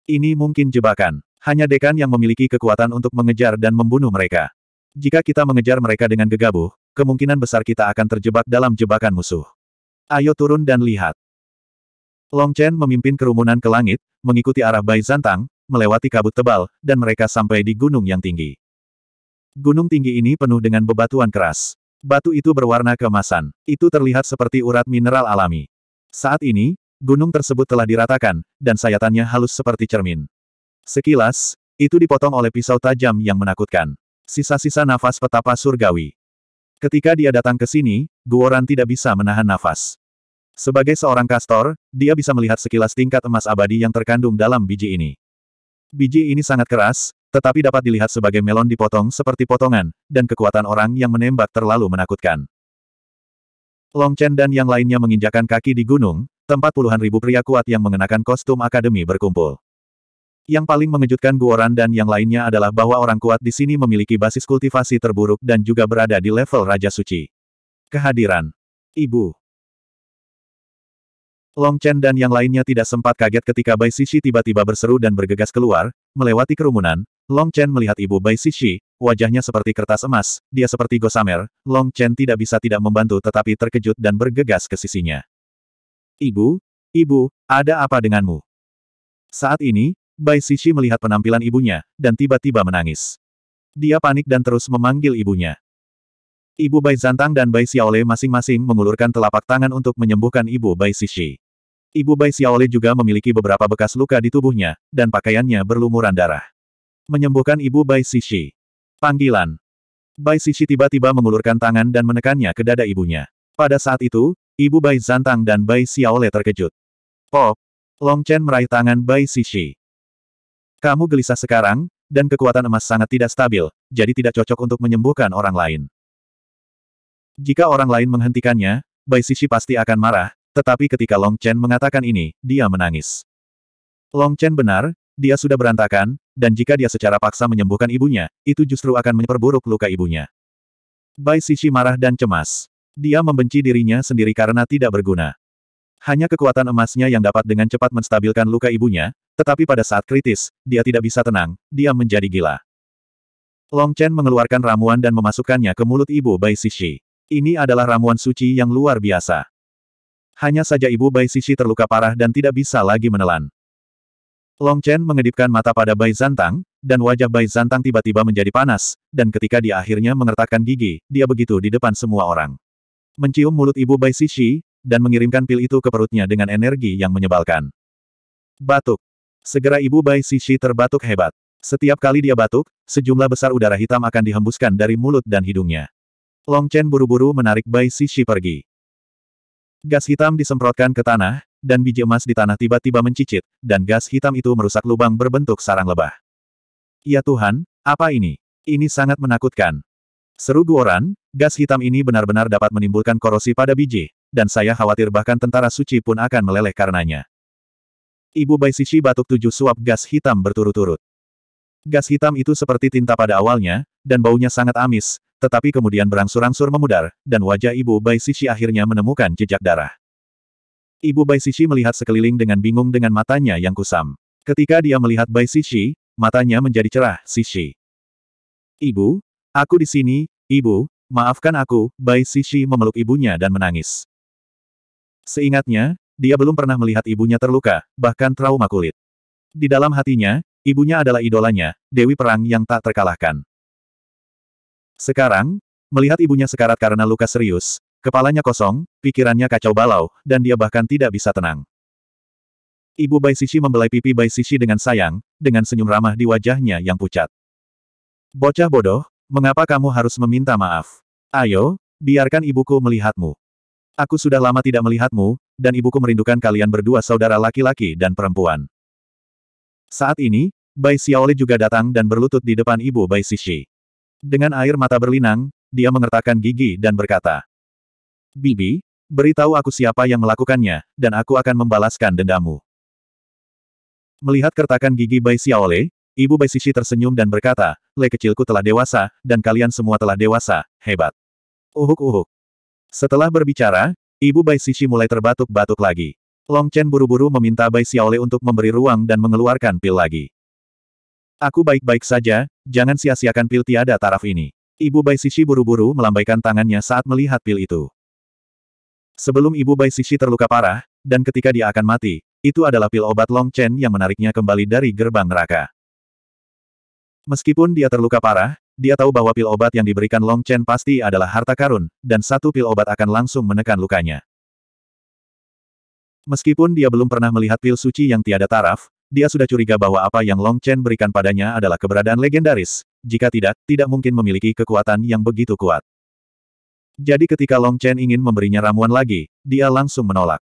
Ini mungkin jebakan. Hanya dekan yang memiliki kekuatan untuk mengejar dan membunuh mereka. Jika kita mengejar mereka dengan gegabah, kemungkinan besar kita akan terjebak dalam jebakan musuh. Ayo turun dan lihat. Long Chen memimpin kerumunan ke langit, mengikuti arah Bai Zantang, melewati kabut tebal, dan mereka sampai di gunung yang tinggi. Gunung tinggi ini penuh dengan bebatuan keras. Batu itu berwarna keemasan. Itu terlihat seperti urat mineral alami. Saat ini, gunung tersebut telah diratakan, dan sayatannya halus seperti cermin. Sekilas, itu dipotong oleh pisau tajam yang menakutkan. Sisa-sisa nafas petapa surgawi. Ketika dia datang ke sini, Guoran tidak bisa menahan nafas. Sebagai seorang kastor, dia bisa melihat sekilas tingkat emas abadi yang terkandung dalam biji ini. Biji ini sangat keras, tetapi dapat dilihat sebagai melon dipotong seperti potongan, dan kekuatan orang yang menembak terlalu menakutkan. Long Chen dan yang lainnya menginjakan kaki di gunung, tempat puluhan ribu pria kuat yang mengenakan kostum akademi berkumpul. Yang paling mengejutkan Bu Oran dan yang lainnya adalah bahwa orang kuat di sini memiliki basis kultivasi terburuk dan juga berada di level Raja Suci. Kehadiran Ibu Long Chen dan yang lainnya tidak sempat kaget ketika Bai Xixi tiba-tiba berseru dan bergegas keluar, melewati kerumunan, Long Chen melihat ibu Bai Xixi, wajahnya seperti kertas emas, dia seperti Gosamer, Long Chen tidak bisa tidak membantu tetapi terkejut dan bergegas ke sisinya. Ibu, ibu, ada apa denganmu? Saat ini, Bai Sishi melihat penampilan ibunya, dan tiba-tiba menangis. Dia panik dan terus memanggil ibunya. Ibu Bai Zantang dan Bai Xiaole masing-masing mengulurkan telapak tangan untuk menyembuhkan Ibu Bai Sishi. Ibu Bai Xiaole juga memiliki beberapa bekas luka di tubuhnya, dan pakaiannya berlumuran darah. Menyembuhkan Ibu Bai Sishi. Panggilan. Bai Sishi tiba-tiba mengulurkan tangan dan menekannya ke dada ibunya. Pada saat itu, Ibu Bai Zantang dan Bai Xiaole terkejut. Pop! Long Chen meraih tangan Bai Sishi. Kamu gelisah sekarang, dan kekuatan emas sangat tidak stabil, jadi tidak cocok untuk menyembuhkan orang lain. Jika orang lain menghentikannya, Bai Sishi pasti akan marah, tetapi ketika Long Chen mengatakan ini, dia menangis. Long Chen benar, dia sudah berantakan, dan jika dia secara paksa menyembuhkan ibunya, itu justru akan memperburuk luka ibunya. Bai Sishi marah dan cemas. Dia membenci dirinya sendiri karena tidak berguna. Hanya kekuatan emasnya yang dapat dengan cepat menstabilkan luka ibunya, tetapi pada saat kritis, dia tidak bisa tenang, dia menjadi gila. Long Chen mengeluarkan ramuan dan memasukkannya ke mulut ibu Bai Sisi. Ini adalah ramuan suci yang luar biasa. Hanya saja ibu Bai Sisi terluka parah dan tidak bisa lagi menelan. Long Chen mengedipkan mata pada Bai Zantang, dan wajah Bai Zantang tiba-tiba menjadi panas, dan ketika dia akhirnya mengertakkan gigi, dia begitu di depan semua orang. Mencium mulut ibu Bai Sisi dan mengirimkan pil itu ke perutnya dengan energi yang menyebalkan. Batuk. Segera ibu Bai Sishi terbatuk hebat. Setiap kali dia batuk, sejumlah besar udara hitam akan dihembuskan dari mulut dan hidungnya. Long Chen buru-buru menarik Bai Sishi pergi. Gas hitam disemprotkan ke tanah, dan biji emas di tanah tiba-tiba mencicit, dan gas hitam itu merusak lubang berbentuk sarang lebah. Ya Tuhan, apa ini? Ini sangat menakutkan. Seru Guoran, gas hitam ini benar-benar dapat menimbulkan korosi pada biji, dan saya khawatir bahkan tentara suci pun akan meleleh karenanya. Ibu Bai Sishi batuk tujuh suap gas hitam berturut-turut. Gas hitam itu seperti tinta pada awalnya, dan baunya sangat amis, tetapi kemudian berangsur-angsur memudar, dan wajah Ibu Bai Sishi akhirnya menemukan jejak darah. Ibu Bai Sishi melihat sekeliling dengan bingung dengan matanya yang kusam. Ketika dia melihat Bai Sishi, matanya menjadi cerah, Sishi. Ibu, aku di sini, Ibu, maafkan aku, Bai Sishi memeluk ibunya dan menangis. Seingatnya, dia belum pernah melihat ibunya terluka, bahkan trauma kulit. Di dalam hatinya, ibunya adalah idolanya, Dewi Perang yang tak terkalahkan. Sekarang, melihat ibunya sekarat karena luka serius, kepalanya kosong, pikirannya kacau balau, dan dia bahkan tidak bisa tenang. Ibu Bai Sisi membelai pipi Bai Sisi dengan sayang, dengan senyum ramah di wajahnya yang pucat. Bocah bodoh, mengapa kamu harus meminta maaf? Ayo, biarkan ibuku melihatmu. Aku sudah lama tidak melihatmu, dan ibuku merindukan kalian berdua saudara laki-laki dan perempuan. Saat ini, Bai Xiaoli juga datang dan berlutut di depan ibu Bai Xixi. Dengan air mata berlinang, dia mengertakkan gigi dan berkata, Bibi, beritahu aku siapa yang melakukannya, dan aku akan membalaskan dendamu. Melihat kertakan gigi Bai Xiaole, ibu Bai Sisi tersenyum dan berkata, Le kecilku telah dewasa, dan kalian semua telah dewasa, hebat. Uhuk-uhuk. Setelah berbicara, ibu Bai Sishi mulai terbatuk-batuk lagi. Long Chen buru-buru meminta Bai Xiaole untuk memberi ruang dan mengeluarkan pil lagi. Aku baik-baik saja, jangan sia-siakan pil tiada taraf ini. Ibu Bai Sishi buru-buru melambaikan tangannya saat melihat pil itu. Sebelum Ibu Bai Sishi terluka parah, dan ketika dia akan mati, itu adalah pil obat Long Chen yang menariknya kembali dari gerbang neraka. Meskipun dia terluka parah, dia tahu bahwa pil obat yang diberikan Long Chen pasti adalah harta karun, dan satu pil obat akan langsung menekan lukanya. Meskipun dia belum pernah melihat pil suci yang tiada taraf, dia sudah curiga bahwa apa yang Long Chen berikan padanya adalah keberadaan legendaris. Jika tidak, tidak mungkin memiliki kekuatan yang begitu kuat. Jadi ketika Long Chen ingin memberinya ramuan lagi, dia langsung menolak.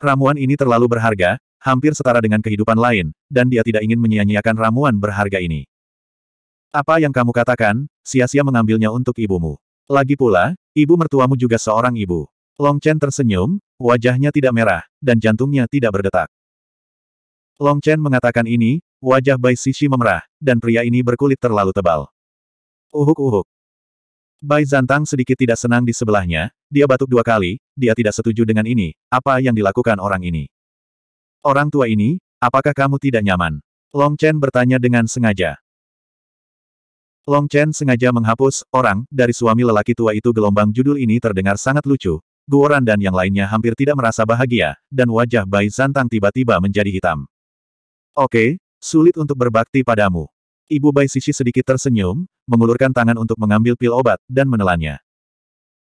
Ramuan ini terlalu berharga, hampir setara dengan kehidupan lain, dan dia tidak ingin menyia-nyiakan ramuan berharga ini. Apa yang kamu katakan, sia-sia mengambilnya untuk ibumu. Lagi pula, ibu mertuamu juga seorang ibu. Long Chen tersenyum, wajahnya tidak merah, dan jantungnya tidak berdetak. Long Chen mengatakan ini, wajah Bai Sisi memerah, dan pria ini berkulit terlalu tebal. Uhuk-uhuk. Bai Zantang sedikit tidak senang di sebelahnya, dia batuk dua kali, dia tidak setuju dengan ini, apa yang dilakukan orang ini. Orang tua ini, apakah kamu tidak nyaman? Long Chen bertanya dengan sengaja. Long Chen sengaja menghapus orang dari suami lelaki tua itu gelombang judul ini terdengar sangat lucu. Guoran dan yang lainnya hampir tidak merasa bahagia, dan wajah Bai Zantang tiba-tiba menjadi hitam. Oke, sulit untuk berbakti padamu. Ibu Bai Sisi sedikit tersenyum, mengulurkan tangan untuk mengambil pil obat, dan menelannya.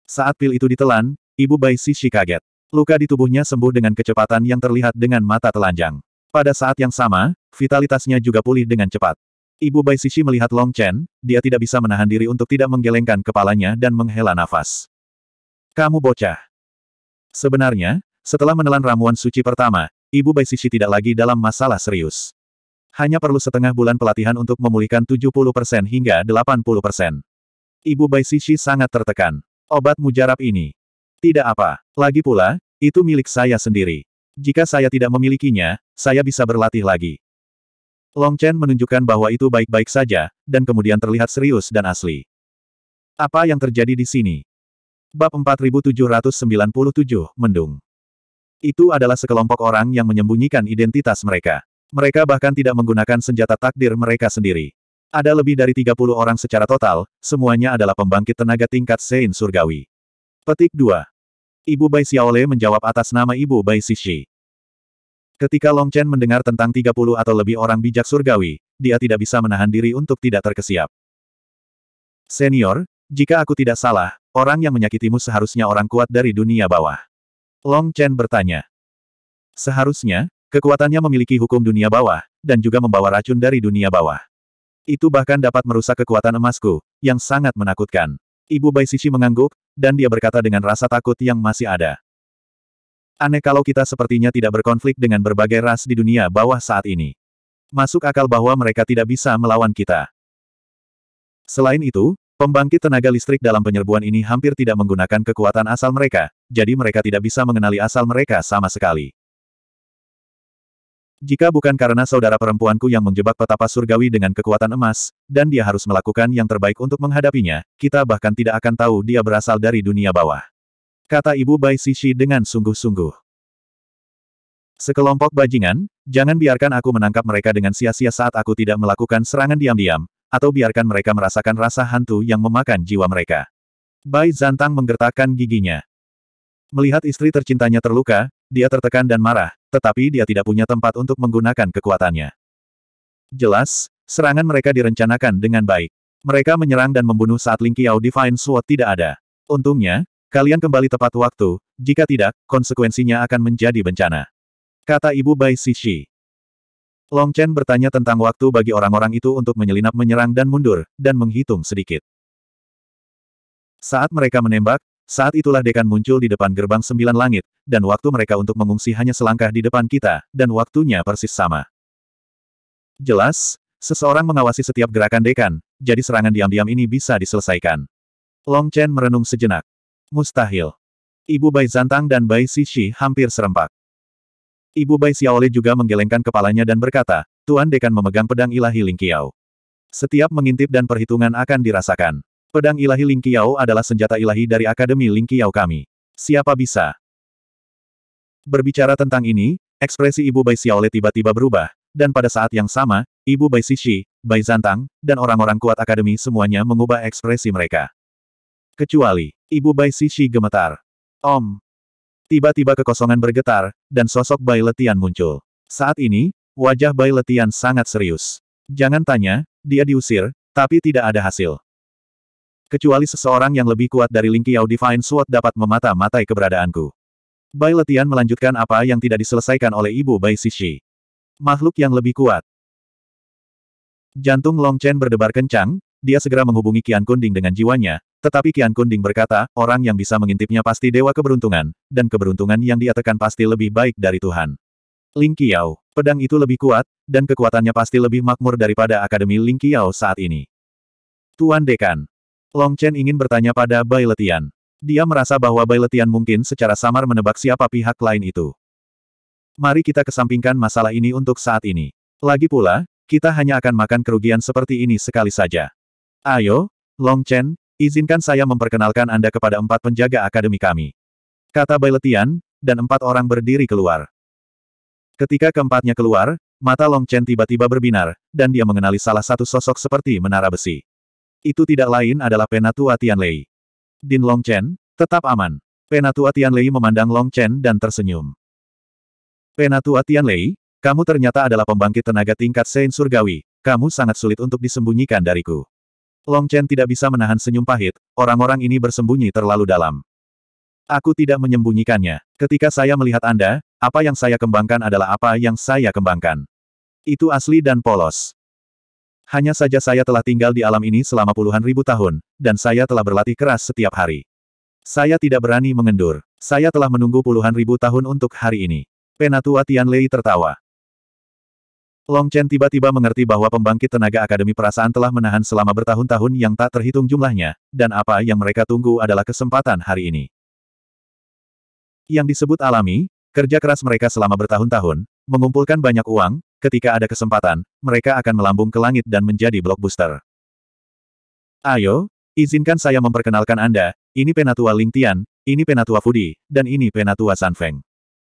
Saat pil itu ditelan, Ibu Bai Sisi kaget. Luka di tubuhnya sembuh dengan kecepatan yang terlihat dengan mata telanjang. Pada saat yang sama, vitalitasnya juga pulih dengan cepat. Ibu Bai Sishi melihat Long Chen, dia tidak bisa menahan diri untuk tidak menggelengkan kepalanya dan menghela nafas. Kamu bocah. Sebenarnya, setelah menelan ramuan suci pertama, Ibu Bai Sishi tidak lagi dalam masalah serius. Hanya perlu setengah bulan pelatihan untuk memulihkan 70% hingga 80%. Ibu Bai Sishi sangat tertekan. Obat mujarab ini. Tidak apa. Lagi pula, itu milik saya sendiri. Jika saya tidak memilikinya, saya bisa berlatih lagi. Long Chen menunjukkan bahwa itu baik-baik saja, dan kemudian terlihat serius dan asli. Apa yang terjadi di sini? Bab 4797, Mendung. Itu adalah sekelompok orang yang menyembunyikan identitas mereka. Mereka bahkan tidak menggunakan senjata takdir mereka sendiri. Ada lebih dari 30 orang secara total, semuanya adalah pembangkit tenaga tingkat Sein Surgawi. Petik 2. Ibu Bai Xiaole menjawab atas nama Ibu Bai Sishi. Ketika Long Chen mendengar tentang 30 atau lebih orang bijak surgawi, dia tidak bisa menahan diri untuk tidak terkesiap. Senior, jika aku tidak salah, orang yang menyakitimu seharusnya orang kuat dari dunia bawah. Long Chen bertanya. Seharusnya, kekuatannya memiliki hukum dunia bawah, dan juga membawa racun dari dunia bawah. Itu bahkan dapat merusak kekuatan emasku, yang sangat menakutkan. Ibu Bai Sisi mengangguk, dan dia berkata dengan rasa takut yang masih ada. Aneh kalau kita sepertinya tidak berkonflik dengan berbagai ras di dunia bawah saat ini. Masuk akal bahwa mereka tidak bisa melawan kita. Selain itu, pembangkit tenaga listrik dalam penyerbuan ini hampir tidak menggunakan kekuatan asal mereka, jadi mereka tidak bisa mengenali asal mereka sama sekali. Jika bukan karena saudara perempuanku yang menjebak petapa surgawi dengan kekuatan emas, dan dia harus melakukan yang terbaik untuk menghadapinya, kita bahkan tidak akan tahu dia berasal dari dunia bawah kata ibu Bai Sishi dengan sungguh-sungguh. Sekelompok bajingan, jangan biarkan aku menangkap mereka dengan sia-sia saat aku tidak melakukan serangan diam-diam, atau biarkan mereka merasakan rasa hantu yang memakan jiwa mereka. Bai Zantang menggertakkan giginya. Melihat istri tercintanya terluka, dia tertekan dan marah, tetapi dia tidak punya tempat untuk menggunakan kekuatannya. Jelas, serangan mereka direncanakan dengan baik. Mereka menyerang dan membunuh saat Ling Qiao Divine Sword tidak ada. Untungnya, Kalian kembali tepat waktu, jika tidak, konsekuensinya akan menjadi bencana. Kata Ibu Bai Sishi. Long Chen bertanya tentang waktu bagi orang-orang itu untuk menyelinap menyerang dan mundur, dan menghitung sedikit. Saat mereka menembak, saat itulah dekan muncul di depan gerbang sembilan langit, dan waktu mereka untuk mengungsi hanya selangkah di depan kita, dan waktunya persis sama. Jelas, seseorang mengawasi setiap gerakan dekan, jadi serangan diam-diam ini bisa diselesaikan. Long Chen merenung sejenak. Mustahil. Ibu Bai Zantang dan Bai Sisi hampir serempak. Ibu Bai Xiaole juga menggelengkan kepalanya dan berkata, Tuan Dekan memegang pedang ilahi Ling Setiap mengintip dan perhitungan akan dirasakan. Pedang ilahi Ling adalah senjata ilahi dari Akademi Ling kami. Siapa bisa? Berbicara tentang ini, ekspresi Ibu Bai Xiaole tiba-tiba berubah, dan pada saat yang sama, Ibu Bai Sisi, Bai Zantang, dan orang-orang kuat Akademi semuanya mengubah ekspresi mereka. Kecuali, ibu Bai Sisi gemetar. Om. Tiba-tiba kekosongan bergetar, dan sosok Bai Letian muncul. Saat ini, wajah Bai Letian sangat serius. Jangan tanya, dia diusir, tapi tidak ada hasil. Kecuali seseorang yang lebih kuat dari Ling Qiao Divine Sword dapat memata-matai keberadaanku. Bai Letian melanjutkan apa yang tidak diselesaikan oleh ibu Bai Sisi. Makhluk yang lebih kuat. Jantung Long Chen berdebar kencang, dia segera menghubungi Qian Kunding dengan jiwanya, tetapi Kian Kunding berkata, orang yang bisa mengintipnya pasti dewa keberuntungan, dan keberuntungan yang dia tekan pasti lebih baik dari Tuhan. Ling Qiao, pedang itu lebih kuat, dan kekuatannya pasti lebih makmur daripada Akademi Ling Qiao saat ini. Tuan Dekan, Long Chen ingin bertanya pada Bai Letian. Dia merasa bahwa Bai Letian mungkin secara samar menebak siapa pihak lain itu. Mari kita kesampingkan masalah ini untuk saat ini. Lagi pula, kita hanya akan makan kerugian seperti ini sekali saja. Ayo, Long Chen, Izinkan saya memperkenalkan Anda kepada empat penjaga akademi kami. Kata Bailetian, dan empat orang berdiri keluar. Ketika keempatnya keluar, mata Long Chen tiba-tiba berbinar, dan dia mengenali salah satu sosok seperti menara besi. Itu tidak lain adalah Penatua Tianlei. Din Long Chen, tetap aman. Penatua Tianlei memandang Long Chen dan tersenyum. Penatua Tianlei, kamu ternyata adalah pembangkit tenaga tingkat Sein Surgawi, kamu sangat sulit untuk disembunyikan dariku. Long Chen tidak bisa menahan senyum pahit, orang-orang ini bersembunyi terlalu dalam. Aku tidak menyembunyikannya. Ketika saya melihat Anda, apa yang saya kembangkan adalah apa yang saya kembangkan. Itu asli dan polos. Hanya saja saya telah tinggal di alam ini selama puluhan ribu tahun, dan saya telah berlatih keras setiap hari. Saya tidak berani mengendur. Saya telah menunggu puluhan ribu tahun untuk hari ini. Penatua Tian Lei tertawa. Long Chen tiba-tiba mengerti bahwa pembangkit tenaga akademi perasaan telah menahan selama bertahun-tahun yang tak terhitung jumlahnya, dan apa yang mereka tunggu adalah kesempatan hari ini. Yang disebut alami, kerja keras mereka selama bertahun-tahun, mengumpulkan banyak uang, ketika ada kesempatan, mereka akan melambung ke langit dan menjadi blockbuster. Ayo, izinkan saya memperkenalkan Anda, ini Penatua Ling Tian, ini Penatua Fudi, dan ini Penatua San Feng.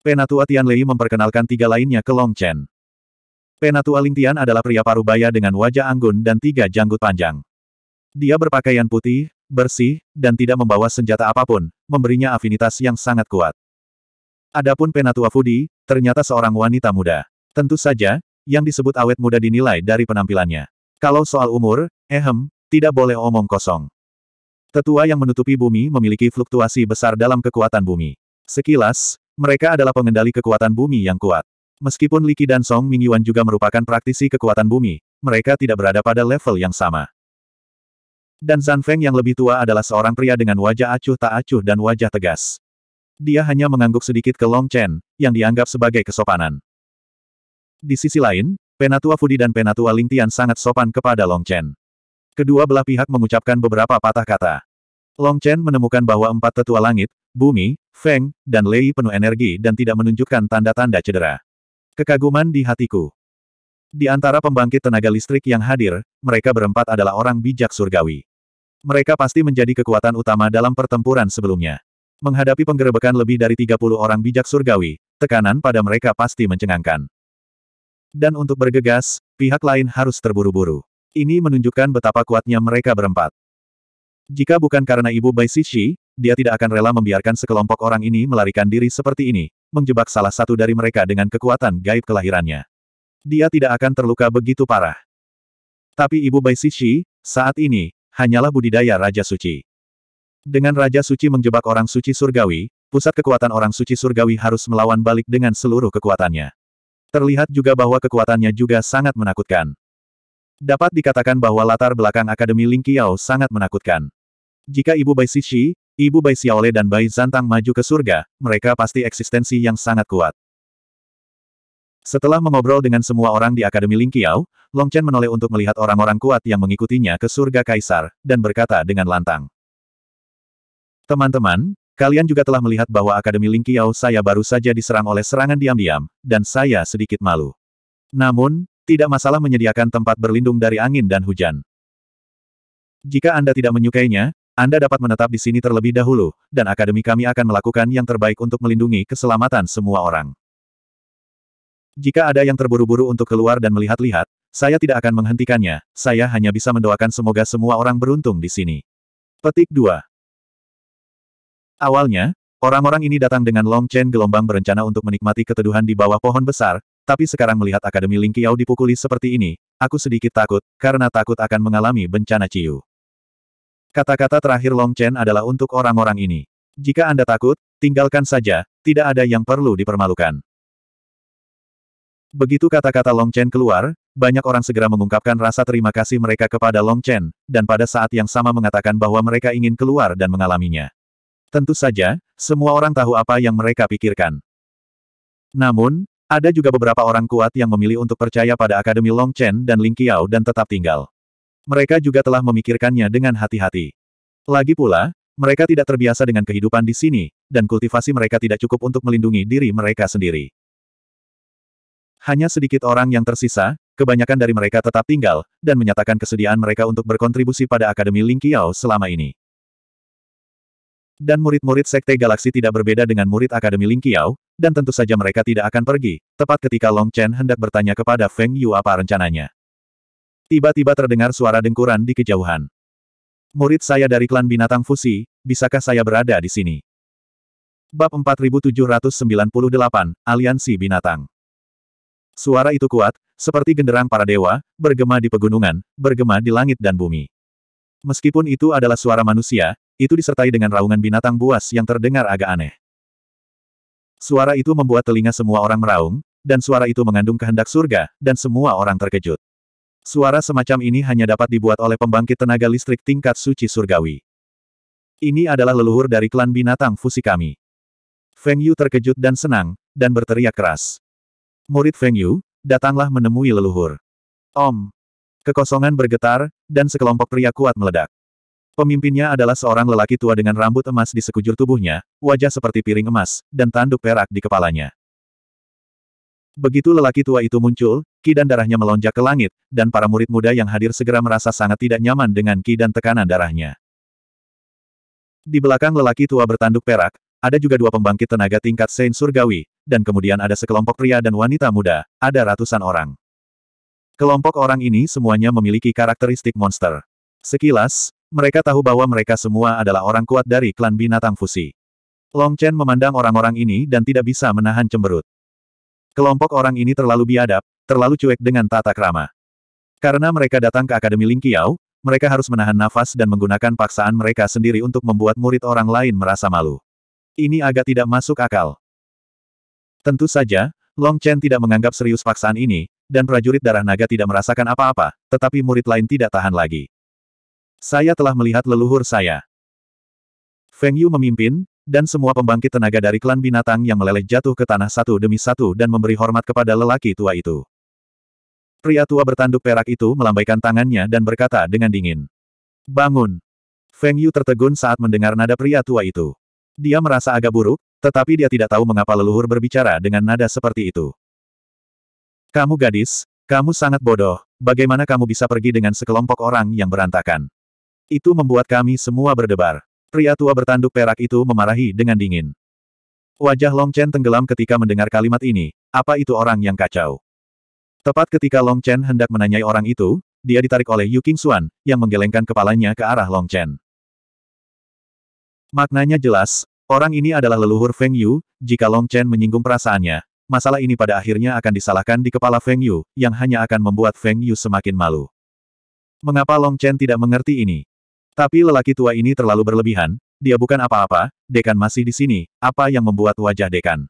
Penatua Tian Lei memperkenalkan tiga lainnya ke Long Chen. Penatua Lingtian adalah pria parubaya dengan wajah anggun dan tiga janggut panjang. Dia berpakaian putih, bersih, dan tidak membawa senjata apapun, memberinya afinitas yang sangat kuat. Adapun Penatua Fudi, ternyata seorang wanita muda. Tentu saja, yang disebut awet muda dinilai dari penampilannya. Kalau soal umur, ehem, tidak boleh omong kosong. Tetua yang menutupi bumi memiliki fluktuasi besar dalam kekuatan bumi. Sekilas, mereka adalah pengendali kekuatan bumi yang kuat. Meskipun Li Qi dan Song Mingyuan juga merupakan praktisi kekuatan bumi, mereka tidak berada pada level yang sama. Dan Zhang Feng yang lebih tua adalah seorang pria dengan wajah acuh tak acuh dan wajah tegas. Dia hanya mengangguk sedikit ke Long Chen, yang dianggap sebagai kesopanan. Di sisi lain, Penatua Fudi dan Penatua Lingtian sangat sopan kepada Long Chen. Kedua belah pihak mengucapkan beberapa patah kata. Long Chen menemukan bahwa empat tetua langit, bumi, Feng, dan Lei penuh energi dan tidak menunjukkan tanda-tanda cedera. Kekaguman di hatiku. Di antara pembangkit tenaga listrik yang hadir, mereka berempat adalah orang bijak surgawi. Mereka pasti menjadi kekuatan utama dalam pertempuran sebelumnya. Menghadapi penggerebekan lebih dari 30 orang bijak surgawi, tekanan pada mereka pasti mencengangkan. Dan untuk bergegas, pihak lain harus terburu-buru. Ini menunjukkan betapa kuatnya mereka berempat. Jika bukan karena ibu Bai Sishi, dia tidak akan rela membiarkan sekelompok orang ini melarikan diri seperti ini, menjebak salah satu dari mereka dengan kekuatan gaib kelahirannya. Dia tidak akan terluka begitu parah. Tapi Ibu Bai Sishi saat ini, hanyalah budidaya Raja Suci. Dengan Raja Suci menjebak orang suci surgawi, pusat kekuatan orang suci surgawi harus melawan balik dengan seluruh kekuatannya. Terlihat juga bahwa kekuatannya juga sangat menakutkan. Dapat dikatakan bahwa latar belakang Akademi Ling Qiao sangat menakutkan. Jika Ibu Bai Sishi Ibu Bai Xiaole dan Bai Zantang maju ke surga, mereka pasti eksistensi yang sangat kuat. Setelah mengobrol dengan semua orang di Akademi Lingqiao, Long Chen menoleh untuk melihat orang-orang kuat yang mengikutinya ke surga kaisar, dan berkata dengan lantang. Teman-teman, kalian juga telah melihat bahwa Akademi Lingqiao saya baru saja diserang oleh serangan diam-diam, dan saya sedikit malu. Namun, tidak masalah menyediakan tempat berlindung dari angin dan hujan. Jika Anda tidak menyukainya, anda dapat menetap di sini terlebih dahulu, dan akademi kami akan melakukan yang terbaik untuk melindungi keselamatan semua orang. Jika ada yang terburu-buru untuk keluar dan melihat-lihat, saya tidak akan menghentikannya, saya hanya bisa mendoakan semoga semua orang beruntung di sini. Petik 2 Awalnya, orang-orang ini datang dengan Long Chen gelombang berencana untuk menikmati keteduhan di bawah pohon besar, tapi sekarang melihat Akademi Lingqiao dipukuli seperti ini, aku sedikit takut, karena takut akan mengalami bencana Ciu. Kata-kata terakhir Long Chen adalah untuk orang-orang ini. Jika Anda takut, tinggalkan saja, tidak ada yang perlu dipermalukan. Begitu kata-kata Long Chen keluar, banyak orang segera mengungkapkan rasa terima kasih mereka kepada Long Chen, dan pada saat yang sama mengatakan bahwa mereka ingin keluar dan mengalaminya. Tentu saja, semua orang tahu apa yang mereka pikirkan. Namun, ada juga beberapa orang kuat yang memilih untuk percaya pada Akademi Long Chen dan Ling Qiao dan tetap tinggal mereka juga telah memikirkannya dengan hati-hati. Lagi pula, mereka tidak terbiasa dengan kehidupan di sini, dan kultivasi mereka tidak cukup untuk melindungi diri mereka sendiri. Hanya sedikit orang yang tersisa, kebanyakan dari mereka tetap tinggal, dan menyatakan kesediaan mereka untuk berkontribusi pada Akademi Lingqiao selama ini. Dan murid-murid Sekte Galaksi tidak berbeda dengan murid Akademi Lingqiao, dan tentu saja mereka tidak akan pergi, tepat ketika Long Chen hendak bertanya kepada Feng Yu apa rencananya. Tiba-tiba terdengar suara dengkuran di kejauhan. Murid saya dari klan binatang fusi, bisakah saya berada di sini? Bab 4798, Aliansi Binatang Suara itu kuat, seperti genderang para dewa, bergema di pegunungan, bergema di langit dan bumi. Meskipun itu adalah suara manusia, itu disertai dengan raungan binatang buas yang terdengar agak aneh. Suara itu membuat telinga semua orang meraung, dan suara itu mengandung kehendak surga, dan semua orang terkejut. Suara semacam ini hanya dapat dibuat oleh pembangkit tenaga listrik tingkat suci surgawi. Ini adalah leluhur dari klan binatang fusi kami. Feng Yu terkejut dan senang, dan berteriak keras. Murid Feng Yu, datanglah menemui leluhur. Om. Kekosongan bergetar, dan sekelompok pria kuat meledak. Pemimpinnya adalah seorang lelaki tua dengan rambut emas di sekujur tubuhnya, wajah seperti piring emas, dan tanduk perak di kepalanya. Begitu lelaki tua itu muncul, ki dan darahnya melonjak ke langit, dan para murid muda yang hadir segera merasa sangat tidak nyaman dengan ki dan tekanan darahnya. Di belakang lelaki tua bertanduk perak, ada juga dua pembangkit tenaga tingkat Saint Surgawi, dan kemudian ada sekelompok pria dan wanita muda, ada ratusan orang. Kelompok orang ini semuanya memiliki karakteristik monster. Sekilas, mereka tahu bahwa mereka semua adalah orang kuat dari klan binatang fusi. Long Chen memandang orang-orang ini dan tidak bisa menahan cemberut. Kelompok orang ini terlalu biadab, terlalu cuek dengan tata krama. Karena mereka datang ke Akademi Lingqiao, mereka harus menahan nafas dan menggunakan paksaan mereka sendiri untuk membuat murid orang lain merasa malu. Ini agak tidak masuk akal. Tentu saja, Long Chen tidak menganggap serius paksaan ini, dan prajurit darah naga tidak merasakan apa-apa, tetapi murid lain tidak tahan lagi. Saya telah melihat leluhur saya. Feng Yu memimpin, dan semua pembangkit tenaga dari klan binatang yang meleleh jatuh ke tanah satu demi satu dan memberi hormat kepada lelaki tua itu. Pria tua bertanduk perak itu melambaikan tangannya dan berkata dengan dingin. Bangun! Feng Yu tertegun saat mendengar nada pria tua itu. Dia merasa agak buruk, tetapi dia tidak tahu mengapa leluhur berbicara dengan nada seperti itu. Kamu gadis, kamu sangat bodoh, bagaimana kamu bisa pergi dengan sekelompok orang yang berantakan? Itu membuat kami semua berdebar. Pria tua bertanduk perak itu memarahi dengan dingin. Wajah Long Chen tenggelam ketika mendengar kalimat ini, apa itu orang yang kacau? Tepat ketika Long Chen hendak menanyai orang itu, dia ditarik oleh Yu King Xuan, yang menggelengkan kepalanya ke arah Long Chen. Maknanya jelas, orang ini adalah leluhur Feng Yu, jika Long Chen menyinggung perasaannya, masalah ini pada akhirnya akan disalahkan di kepala Feng Yu, yang hanya akan membuat Feng Yu semakin malu. Mengapa Long Chen tidak mengerti ini? Tapi lelaki tua ini terlalu berlebihan, dia bukan apa-apa, Dekan masih di sini, apa yang membuat wajah Dekan?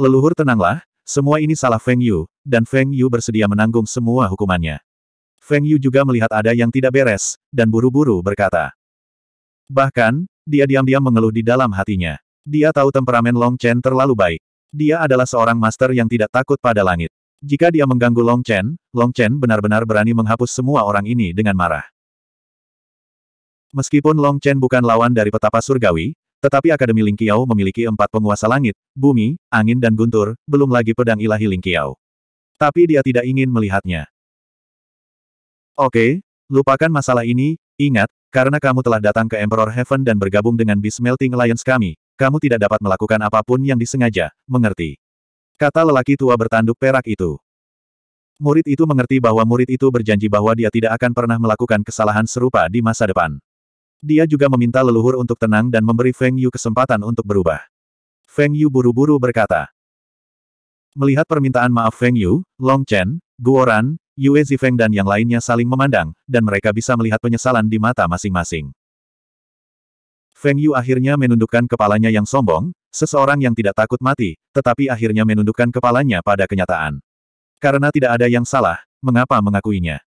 Leluhur tenanglah, semua ini salah Feng Yu, dan Feng Yu bersedia menanggung semua hukumannya. Feng Yu juga melihat ada yang tidak beres, dan buru-buru berkata. Bahkan, dia diam-diam mengeluh di dalam hatinya. Dia tahu temperamen Long Chen terlalu baik. Dia adalah seorang master yang tidak takut pada langit. Jika dia mengganggu Long Chen, Long Chen benar-benar berani menghapus semua orang ini dengan marah. Meskipun Long Chen bukan lawan dari petapa surgawi, tetapi Akademi Lingqiao memiliki empat penguasa langit, bumi, angin dan guntur, belum lagi pedang ilahi Lingqiao. Tapi dia tidak ingin melihatnya. Oke, lupakan masalah ini, ingat, karena kamu telah datang ke Emperor Heaven dan bergabung dengan Beast Melting Alliance kami, kamu tidak dapat melakukan apapun yang disengaja, mengerti? Kata lelaki tua bertanduk perak itu. Murid itu mengerti bahwa murid itu berjanji bahwa dia tidak akan pernah melakukan kesalahan serupa di masa depan. Dia juga meminta leluhur untuk tenang dan memberi Feng Yu kesempatan untuk berubah. Feng Yu buru-buru berkata. Melihat permintaan maaf Feng Yu, Long Chen, Guoran, Yue Zifeng dan yang lainnya saling memandang, dan mereka bisa melihat penyesalan di mata masing-masing. Feng Yu akhirnya menundukkan kepalanya yang sombong, seseorang yang tidak takut mati, tetapi akhirnya menundukkan kepalanya pada kenyataan. Karena tidak ada yang salah, mengapa mengakuinya?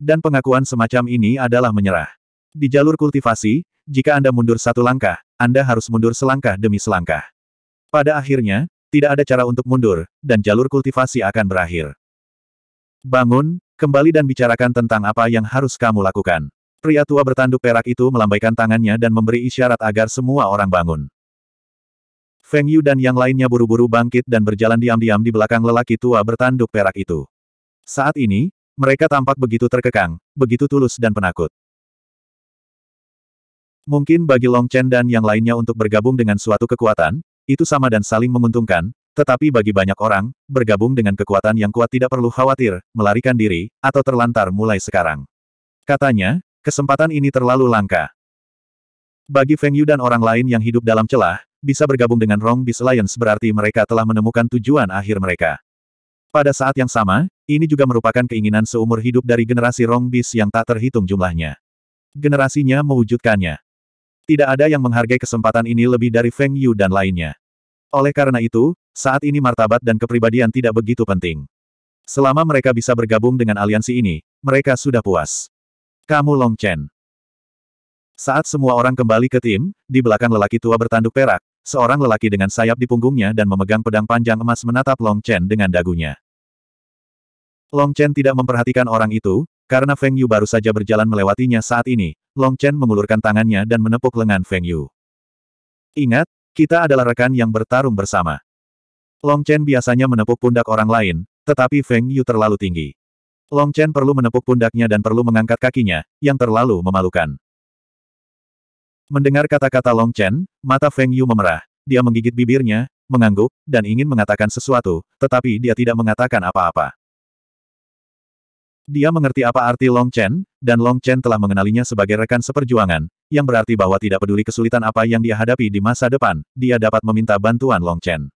Dan pengakuan semacam ini adalah menyerah. Di jalur kultivasi, jika Anda mundur satu langkah, Anda harus mundur selangkah demi selangkah. Pada akhirnya, tidak ada cara untuk mundur, dan jalur kultivasi akan berakhir. Bangun, kembali dan bicarakan tentang apa yang harus kamu lakukan. Pria tua bertanduk perak itu melambaikan tangannya dan memberi isyarat agar semua orang bangun. Feng Yu dan yang lainnya buru-buru bangkit dan berjalan diam-diam di belakang lelaki tua bertanduk perak itu. Saat ini, mereka tampak begitu terkekang, begitu tulus dan penakut. Mungkin bagi Long Chen dan yang lainnya untuk bergabung dengan suatu kekuatan, itu sama dan saling menguntungkan, tetapi bagi banyak orang, bergabung dengan kekuatan yang kuat tidak perlu khawatir, melarikan diri, atau terlantar mulai sekarang. Katanya, kesempatan ini terlalu langka. Bagi Feng Yu dan orang lain yang hidup dalam celah, bisa bergabung dengan Rong Beast Alliance berarti mereka telah menemukan tujuan akhir mereka. Pada saat yang sama, ini juga merupakan keinginan seumur hidup dari generasi Rong Beast yang tak terhitung jumlahnya. Generasinya mewujudkannya. Tidak ada yang menghargai kesempatan ini lebih dari Feng Yu dan lainnya. Oleh karena itu, saat ini martabat dan kepribadian tidak begitu penting. Selama mereka bisa bergabung dengan aliansi ini, mereka sudah puas. Kamu Long Chen. Saat semua orang kembali ke tim, di belakang lelaki tua bertanduk perak, seorang lelaki dengan sayap di punggungnya dan memegang pedang panjang emas menatap Long Chen dengan dagunya. Long Chen tidak memperhatikan orang itu, karena Feng Yu baru saja berjalan melewatinya saat ini, Long Chen mengulurkan tangannya dan menepuk lengan Feng Yu. Ingat, kita adalah rekan yang bertarung bersama. Long Chen biasanya menepuk pundak orang lain, tetapi Feng Yu terlalu tinggi. Long Chen perlu menepuk pundaknya dan perlu mengangkat kakinya, yang terlalu memalukan. Mendengar kata-kata Long Chen, mata Feng Yu memerah. Dia menggigit bibirnya, mengangguk, dan ingin mengatakan sesuatu, tetapi dia tidak mengatakan apa-apa. Dia mengerti apa arti Long Chen, dan Long Chen telah mengenalinya sebagai rekan seperjuangan, yang berarti bahwa tidak peduli kesulitan apa yang dia hadapi di masa depan, dia dapat meminta bantuan Long Chen.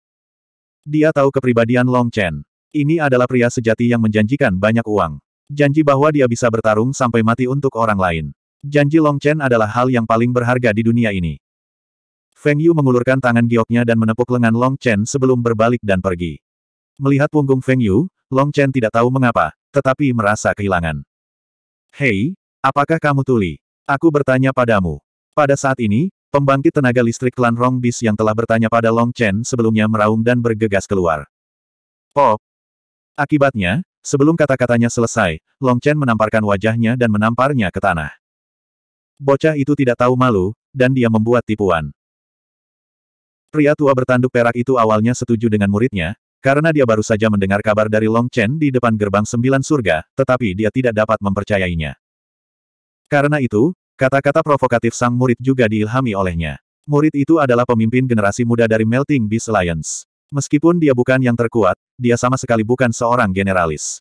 Dia tahu kepribadian Long Chen. Ini adalah pria sejati yang menjanjikan banyak uang. Janji bahwa dia bisa bertarung sampai mati untuk orang lain. Janji Long Chen adalah hal yang paling berharga di dunia ini. Feng Yu mengulurkan tangan gioknya dan menepuk lengan Long Chen sebelum berbalik dan pergi. Melihat punggung Feng Yu, Long Chen tidak tahu mengapa, tetapi merasa kehilangan. Hei, apakah kamu tuli? Aku bertanya padamu. Pada saat ini, pembangkit tenaga listrik klan Rong bis yang telah bertanya pada Long Chen sebelumnya meraung dan bergegas keluar. Pop! Akibatnya, sebelum kata-katanya selesai, Long Chen menamparkan wajahnya dan menamparnya ke tanah. Bocah itu tidak tahu malu, dan dia membuat tipuan. Pria tua bertanduk perak itu awalnya setuju dengan muridnya, karena dia baru saja mendengar kabar dari Long Chen di depan gerbang sembilan surga, tetapi dia tidak dapat mempercayainya. Karena itu, kata-kata provokatif sang murid juga diilhami olehnya. Murid itu adalah pemimpin generasi muda dari Melting Beast Alliance. Meskipun dia bukan yang terkuat, dia sama sekali bukan seorang generalis.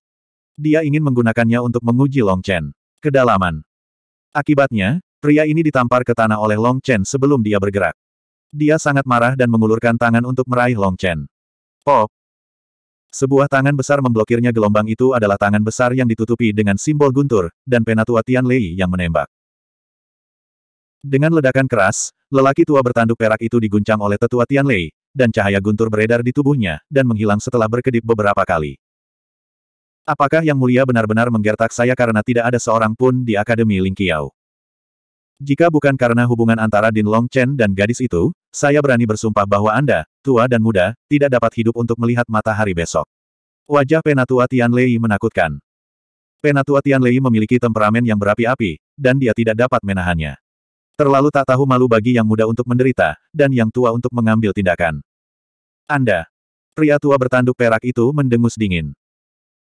Dia ingin menggunakannya untuk menguji Long Chen. Kedalaman. Akibatnya, pria ini ditampar ke tanah oleh Long Chen sebelum dia bergerak. Dia sangat marah dan mengulurkan tangan untuk meraih Long Chen. Pop, sebuah tangan besar memblokirnya gelombang itu adalah tangan besar yang ditutupi dengan simbol guntur, dan penatua Tian Lei yang menembak. Dengan ledakan keras, lelaki tua bertanduk perak itu diguncang oleh tetua Tian Lei, dan cahaya guntur beredar di tubuhnya, dan menghilang setelah berkedip beberapa kali. Apakah Yang Mulia benar-benar menggertak saya karena tidak ada seorang pun di Akademi Ling Lingqiao? Jika bukan karena hubungan antara Din Long Chen dan gadis itu, saya berani bersumpah bahwa Anda, tua dan muda, tidak dapat hidup untuk melihat matahari besok. Wajah Penatua Lei menakutkan. Penatua Lei memiliki temperamen yang berapi-api, dan dia tidak dapat menahannya. Terlalu tak tahu malu bagi yang muda untuk menderita, dan yang tua untuk mengambil tindakan. Anda. Pria tua bertanduk perak itu mendengus dingin.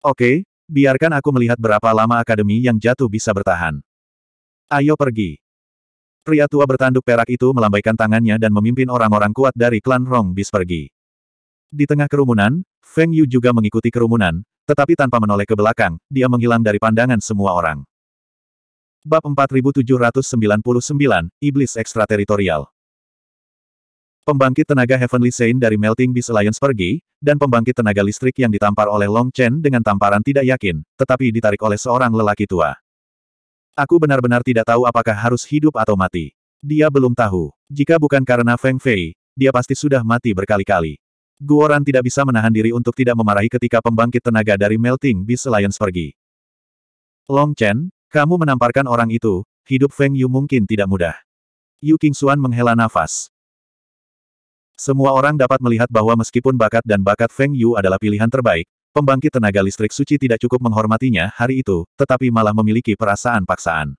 Oke, biarkan aku melihat berapa lama akademi yang jatuh bisa bertahan. Ayo pergi. Pria tua bertanduk perak itu melambaikan tangannya dan memimpin orang-orang kuat dari klan Rong bis pergi. Di tengah kerumunan, Feng Yu juga mengikuti kerumunan, tetapi tanpa menoleh ke belakang, dia menghilang dari pandangan semua orang. Bab 4799, Iblis Ekstrateritorial Pembangkit tenaga Heavenly Saint dari Melting Beast Alliance pergi, dan pembangkit tenaga listrik yang ditampar oleh Long Chen dengan tamparan tidak yakin, tetapi ditarik oleh seorang lelaki tua. Aku benar-benar tidak tahu apakah harus hidup atau mati. Dia belum tahu. Jika bukan karena Feng Fei, dia pasti sudah mati berkali-kali. Guoran tidak bisa menahan diri untuk tidak memarahi ketika pembangkit tenaga dari Melting Beast Alliance pergi. Long Chen, kamu menamparkan orang itu, hidup Feng Yu mungkin tidak mudah. Yu King Xuan menghela nafas. Semua orang dapat melihat bahwa meskipun bakat dan bakat Feng Yu adalah pilihan terbaik, Pembangkit tenaga listrik suci tidak cukup menghormatinya hari itu, tetapi malah memiliki perasaan paksaan.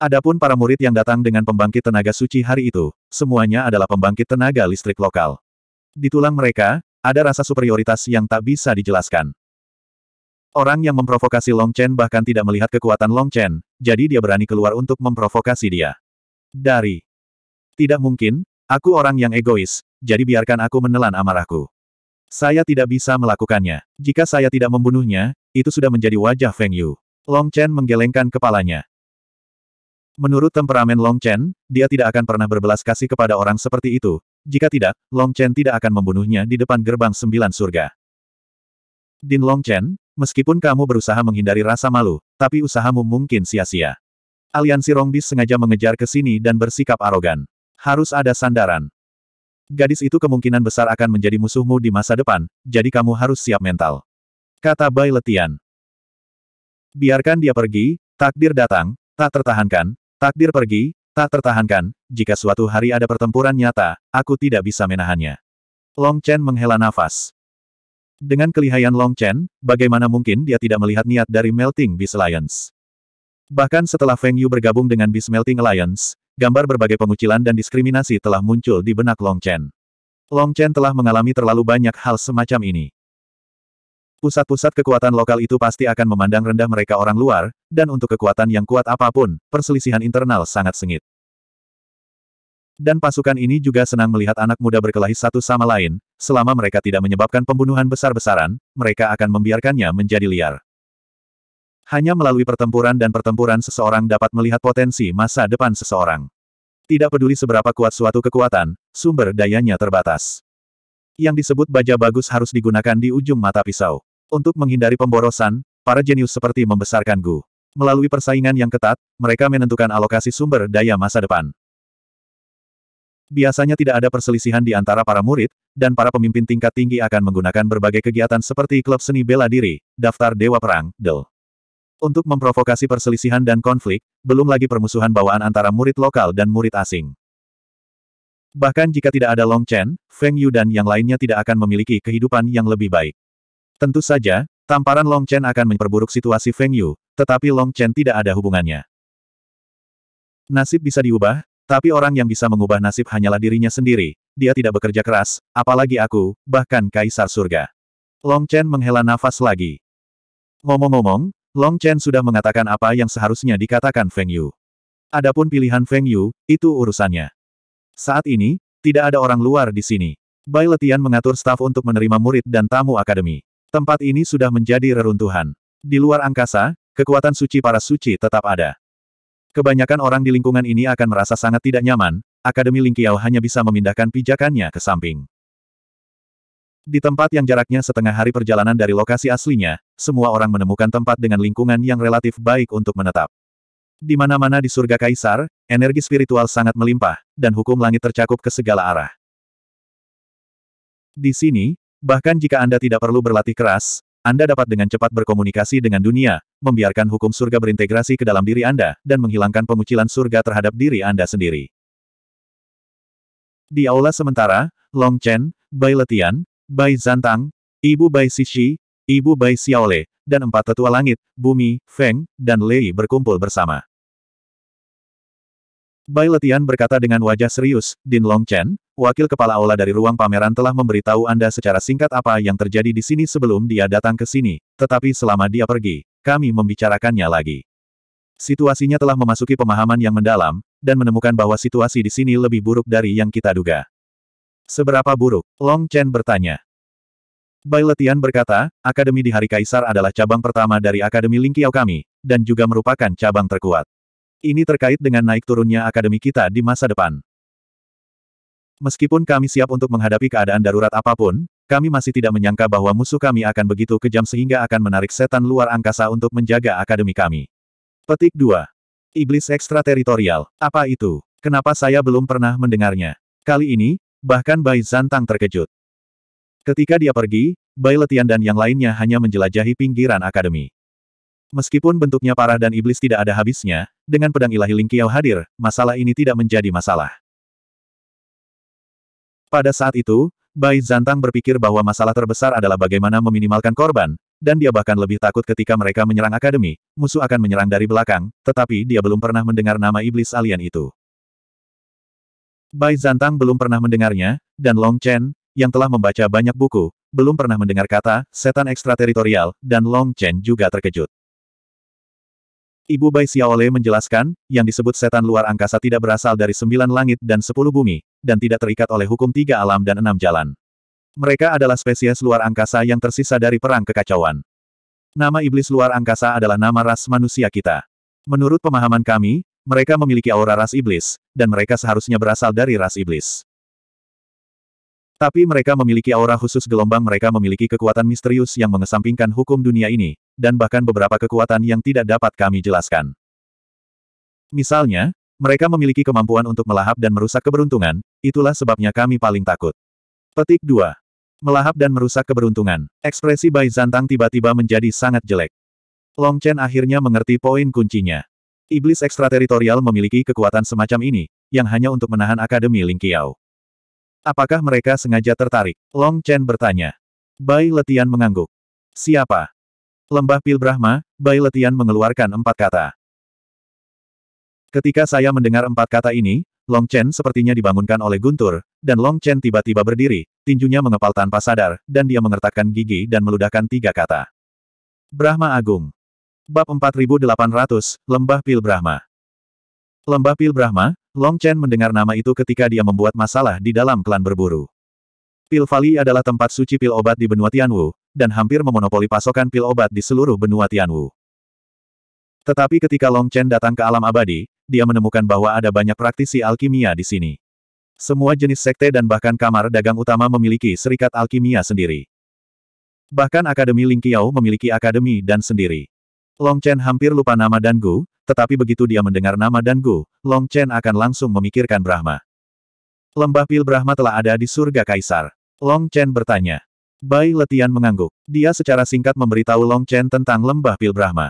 Adapun para murid yang datang dengan pembangkit tenaga suci hari itu, semuanya adalah pembangkit tenaga listrik lokal. Di tulang mereka, ada rasa superioritas yang tak bisa dijelaskan. Orang yang memprovokasi Long Chen bahkan tidak melihat kekuatan Long Chen, jadi dia berani keluar untuk memprovokasi dia. Dari. Tidak mungkin, aku orang yang egois, jadi biarkan aku menelan amarahku. Saya tidak bisa melakukannya. Jika saya tidak membunuhnya, itu sudah menjadi wajah Feng Yu. Long Chen menggelengkan kepalanya. Menurut temperamen Long Chen, dia tidak akan pernah berbelas kasih kepada orang seperti itu. Jika tidak, Long Chen tidak akan membunuhnya di depan gerbang sembilan surga. Din Long Chen, meskipun kamu berusaha menghindari rasa malu, tapi usahamu mungkin sia-sia. Aliansi Rongbis sengaja mengejar ke sini dan bersikap arogan. Harus ada sandaran. Gadis itu kemungkinan besar akan menjadi musuhmu di masa depan, jadi kamu harus siap mental. Kata Bai Letian. Biarkan dia pergi, takdir datang, tak tertahankan, takdir pergi, tak tertahankan, jika suatu hari ada pertempuran nyata, aku tidak bisa menahannya. Long Chen menghela nafas. Dengan kelihayan Long Chen, bagaimana mungkin dia tidak melihat niat dari Melting Beast Alliance? Bahkan setelah Feng Yu bergabung dengan Beast Melting Alliance, gambar berbagai pengucilan dan diskriminasi telah muncul di benak Long Chen. Long Chen telah mengalami terlalu banyak hal semacam ini. Pusat-pusat kekuatan lokal itu pasti akan memandang rendah mereka orang luar, dan untuk kekuatan yang kuat apapun, perselisihan internal sangat sengit. Dan pasukan ini juga senang melihat anak muda berkelahi satu sama lain, selama mereka tidak menyebabkan pembunuhan besar-besaran, mereka akan membiarkannya menjadi liar. Hanya melalui pertempuran dan pertempuran seseorang dapat melihat potensi masa depan seseorang. Tidak peduli seberapa kuat suatu kekuatan, sumber dayanya terbatas. Yang disebut baja bagus harus digunakan di ujung mata pisau. Untuk menghindari pemborosan, para jenius seperti membesarkan Gu. Melalui persaingan yang ketat, mereka menentukan alokasi sumber daya masa depan. Biasanya tidak ada perselisihan di antara para murid, dan para pemimpin tingkat tinggi akan menggunakan berbagai kegiatan seperti klub seni bela diri, daftar dewa perang, del. Untuk memprovokasi perselisihan dan konflik, belum lagi permusuhan bawaan antara murid lokal dan murid asing. Bahkan jika tidak ada Long Chen, Feng Yu dan yang lainnya tidak akan memiliki kehidupan yang lebih baik. Tentu saja, tamparan Long Chen akan memperburuk situasi Feng Yu, tetapi Long Chen tidak ada hubungannya. Nasib bisa diubah, tapi orang yang bisa mengubah nasib hanyalah dirinya sendiri. Dia tidak bekerja keras, apalagi aku, bahkan kaisar surga. Long Chen menghela nafas lagi. Ngomong-ngomong, Long Chen sudah mengatakan apa yang seharusnya dikatakan Feng Yu. Adapun pilihan Feng Yu, itu urusannya. Saat ini, tidak ada orang luar di sini. Bai Letian mengatur staf untuk menerima murid dan tamu akademi. Tempat ini sudah menjadi reruntuhan. Di luar angkasa, kekuatan suci para suci tetap ada. Kebanyakan orang di lingkungan ini akan merasa sangat tidak nyaman, Akademi Lingqiao hanya bisa memindahkan pijakannya ke samping. Di tempat yang jaraknya setengah hari perjalanan dari lokasi aslinya, semua orang menemukan tempat dengan lingkungan yang relatif baik untuk menetap. Di mana-mana di surga kaisar, energi spiritual sangat melimpah, dan hukum langit tercakup ke segala arah. Di sini, bahkan jika Anda tidak perlu berlatih keras, Anda dapat dengan cepat berkomunikasi dengan dunia, membiarkan hukum surga berintegrasi ke dalam diri Anda, dan menghilangkan pengucilan surga terhadap diri Anda sendiri. Di aula sementara, Long Chen, Bai Letian, Bai Zantang, Ibu Bai Sishi, Ibu Bai Xiaole, dan empat tetua langit, bumi, Feng, dan Lei berkumpul bersama. Bai Letian berkata dengan wajah serius, Din Longchen, wakil kepala aula dari ruang pameran telah memberitahu Anda secara singkat apa yang terjadi di sini sebelum dia datang ke sini, tetapi selama dia pergi, kami membicarakannya lagi. Situasinya telah memasuki pemahaman yang mendalam, dan menemukan bahwa situasi di sini lebih buruk dari yang kita duga. Seberapa buruk? Long Chen bertanya. Bai Letian berkata, Akademi di Hari Kaisar adalah cabang pertama dari Akademi Lingqiao kami, dan juga merupakan cabang terkuat. Ini terkait dengan naik turunnya Akademi kita di masa depan. Meskipun kami siap untuk menghadapi keadaan darurat apapun, kami masih tidak menyangka bahwa musuh kami akan begitu kejam sehingga akan menarik setan luar angkasa untuk menjaga Akademi kami. Petik 2. Iblis ekstrateritorial. Apa itu? Kenapa saya belum pernah mendengarnya? Kali ini, Bahkan Bai Zantang terkejut. Ketika dia pergi, Bai Letian dan yang lainnya hanya menjelajahi pinggiran akademi. Meskipun bentuknya parah dan iblis tidak ada habisnya, dengan pedang ilahi Ling Qiao hadir, masalah ini tidak menjadi masalah. Pada saat itu, Bai Zantang berpikir bahwa masalah terbesar adalah bagaimana meminimalkan korban, dan dia bahkan lebih takut ketika mereka menyerang akademi, musuh akan menyerang dari belakang, tetapi dia belum pernah mendengar nama iblis alien itu. Bai Zantang belum pernah mendengarnya, dan Long Chen, yang telah membaca banyak buku, belum pernah mendengar kata setan ekstrateritorial, dan Long Chen juga terkejut. Ibu Bai Xiaole menjelaskan, yang disebut setan luar angkasa tidak berasal dari sembilan langit dan sepuluh bumi, dan tidak terikat oleh hukum tiga alam dan enam jalan. Mereka adalah spesies luar angkasa yang tersisa dari perang kekacauan. Nama iblis luar angkasa adalah nama ras manusia kita. Menurut pemahaman kami, mereka memiliki aura ras iblis, dan mereka seharusnya berasal dari ras iblis. Tapi mereka memiliki aura khusus gelombang mereka memiliki kekuatan misterius yang mengesampingkan hukum dunia ini, dan bahkan beberapa kekuatan yang tidak dapat kami jelaskan. Misalnya, mereka memiliki kemampuan untuk melahap dan merusak keberuntungan, itulah sebabnya kami paling takut. Petik 2. Melahap dan merusak keberuntungan. Ekspresi Bai Zantang tiba-tiba menjadi sangat jelek. Long Chen akhirnya mengerti poin kuncinya. Iblis ekstrateritorial memiliki kekuatan semacam ini, yang hanya untuk menahan Akademi Ling Kiao. Apakah mereka sengaja tertarik? Long Chen bertanya. Bai Letian mengangguk. Siapa? Lembah Pil Brahma, Bai Letian mengeluarkan empat kata. Ketika saya mendengar empat kata ini, Long Chen sepertinya dibangunkan oleh guntur, dan Long Chen tiba-tiba berdiri, tinjunya mengepal tanpa sadar, dan dia mengertakkan gigi dan meludahkan tiga kata. Brahma Agung. Bab 4800, Lembah Pil Brahma. Lembah Pil Brahma, Long Chen mendengar nama itu ketika dia membuat masalah di dalam klan berburu. Pil Valley adalah tempat suci pil obat di benua Tianwu, dan hampir memonopoli pasokan pil obat di seluruh benua Tianwu. Tetapi ketika Long Chen datang ke alam abadi, dia menemukan bahwa ada banyak praktisi alkimia di sini. Semua jenis sekte dan bahkan kamar dagang utama memiliki serikat alkimia sendiri. Bahkan Akademi Lingqiao memiliki akademi dan sendiri. Long Chen hampir lupa nama Dan Gu, tetapi begitu dia mendengar nama Dan Gu, Long Chen akan langsung memikirkan Brahma. Lembah pil Brahma telah ada di surga Kaisar. Long Chen bertanya. Bai Letian mengangguk. Dia secara singkat memberitahu Long Chen tentang lembah pil Brahma.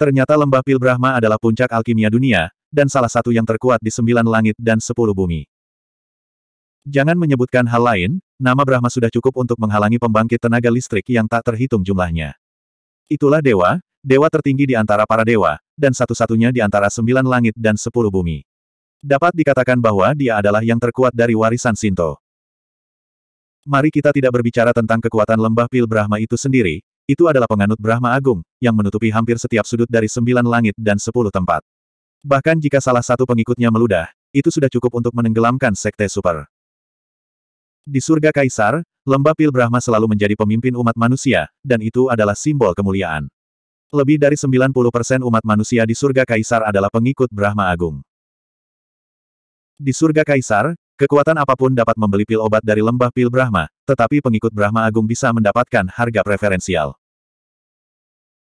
Ternyata lembah pil Brahma adalah puncak alkimia dunia, dan salah satu yang terkuat di sembilan langit dan sepuluh bumi. Jangan menyebutkan hal lain, nama Brahma sudah cukup untuk menghalangi pembangkit tenaga listrik yang tak terhitung jumlahnya. Itulah dewa, dewa tertinggi di antara para dewa, dan satu-satunya di antara sembilan langit dan sepuluh bumi. Dapat dikatakan bahwa dia adalah yang terkuat dari warisan Sinto. Mari kita tidak berbicara tentang kekuatan lembah pil Brahma itu sendiri, itu adalah penganut Brahma Agung, yang menutupi hampir setiap sudut dari sembilan langit dan sepuluh tempat. Bahkan jika salah satu pengikutnya meludah, itu sudah cukup untuk menenggelamkan Sekte Super. Di surga Kaisar, lembah pil Brahma selalu menjadi pemimpin umat manusia, dan itu adalah simbol kemuliaan. Lebih dari 90% umat manusia di surga kaisar adalah pengikut Brahma Agung. Di surga kaisar, kekuatan apapun dapat membeli pil obat dari lembah pil Brahma, tetapi pengikut Brahma Agung bisa mendapatkan harga preferensial.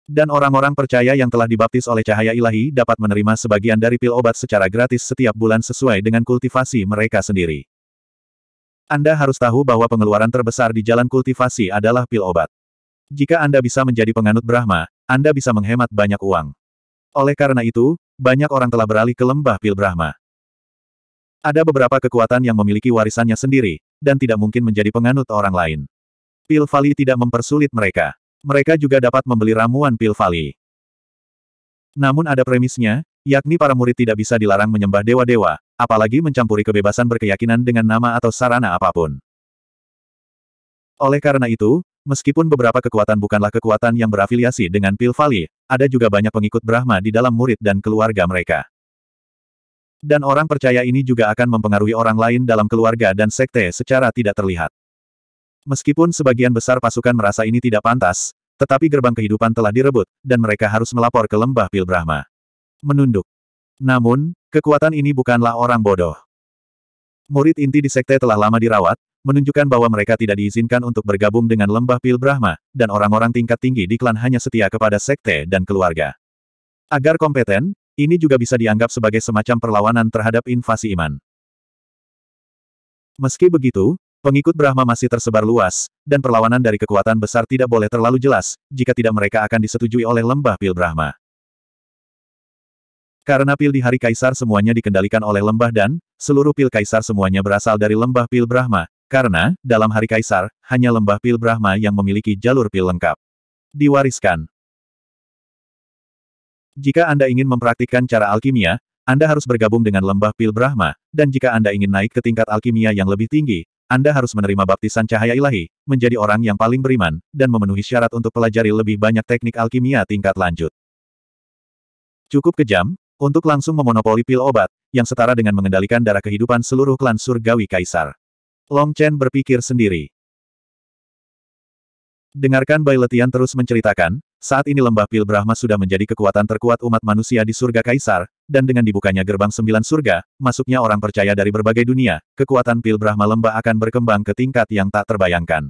Dan orang-orang percaya yang telah dibaptis oleh cahaya ilahi dapat menerima sebagian dari pil obat secara gratis setiap bulan sesuai dengan kultivasi mereka sendiri. Anda harus tahu bahwa pengeluaran terbesar di jalan kultivasi adalah pil obat. Jika Anda bisa menjadi penganut Brahma, anda bisa menghemat banyak uang. Oleh karena itu, banyak orang telah beralih ke lembah Pil Brahma. Ada beberapa kekuatan yang memiliki warisannya sendiri, dan tidak mungkin menjadi penganut orang lain. Pil Vali tidak mempersulit mereka. Mereka juga dapat membeli ramuan Pil Vali. Namun ada premisnya, yakni para murid tidak bisa dilarang menyembah dewa-dewa, apalagi mencampuri kebebasan berkeyakinan dengan nama atau sarana apapun. Oleh karena itu, Meskipun beberapa kekuatan bukanlah kekuatan yang berafiliasi dengan Pil Vali, ada juga banyak pengikut Brahma di dalam murid dan keluarga mereka. Dan orang percaya ini juga akan mempengaruhi orang lain dalam keluarga dan sekte secara tidak terlihat. Meskipun sebagian besar pasukan merasa ini tidak pantas, tetapi gerbang kehidupan telah direbut, dan mereka harus melapor ke lembah Pil Brahma. Menunduk. Namun, kekuatan ini bukanlah orang bodoh. Murid inti di sekte telah lama dirawat, menunjukkan bahwa mereka tidak diizinkan untuk bergabung dengan lembah Pil Brahma, dan orang-orang tingkat tinggi di klan hanya setia kepada sekte dan keluarga. Agar kompeten, ini juga bisa dianggap sebagai semacam perlawanan terhadap invasi iman. Meski begitu, pengikut Brahma masih tersebar luas, dan perlawanan dari kekuatan besar tidak boleh terlalu jelas, jika tidak mereka akan disetujui oleh lembah Pil Brahma. Karena pil di hari kaisar semuanya dikendalikan oleh lembah dan, seluruh pil kaisar semuanya berasal dari lembah pil Brahma, karena, dalam hari Kaisar, hanya lembah pil Brahma yang memiliki jalur pil lengkap. Diwariskan. Jika Anda ingin mempraktikkan cara alkimia, Anda harus bergabung dengan lembah pil Brahma, dan jika Anda ingin naik ke tingkat alkimia yang lebih tinggi, Anda harus menerima baptisan cahaya ilahi, menjadi orang yang paling beriman, dan memenuhi syarat untuk pelajari lebih banyak teknik alkimia tingkat lanjut. Cukup kejam, untuk langsung memonopoli pil obat, yang setara dengan mengendalikan darah kehidupan seluruh klan surgawi kaisar. Long Chen berpikir sendiri. Dengarkan Bai Letian terus menceritakan, saat ini lembah Pil Brahma sudah menjadi kekuatan terkuat umat manusia di surga Kaisar, dan dengan dibukanya gerbang sembilan surga, masuknya orang percaya dari berbagai dunia, kekuatan Pil Brahma lembah akan berkembang ke tingkat yang tak terbayangkan.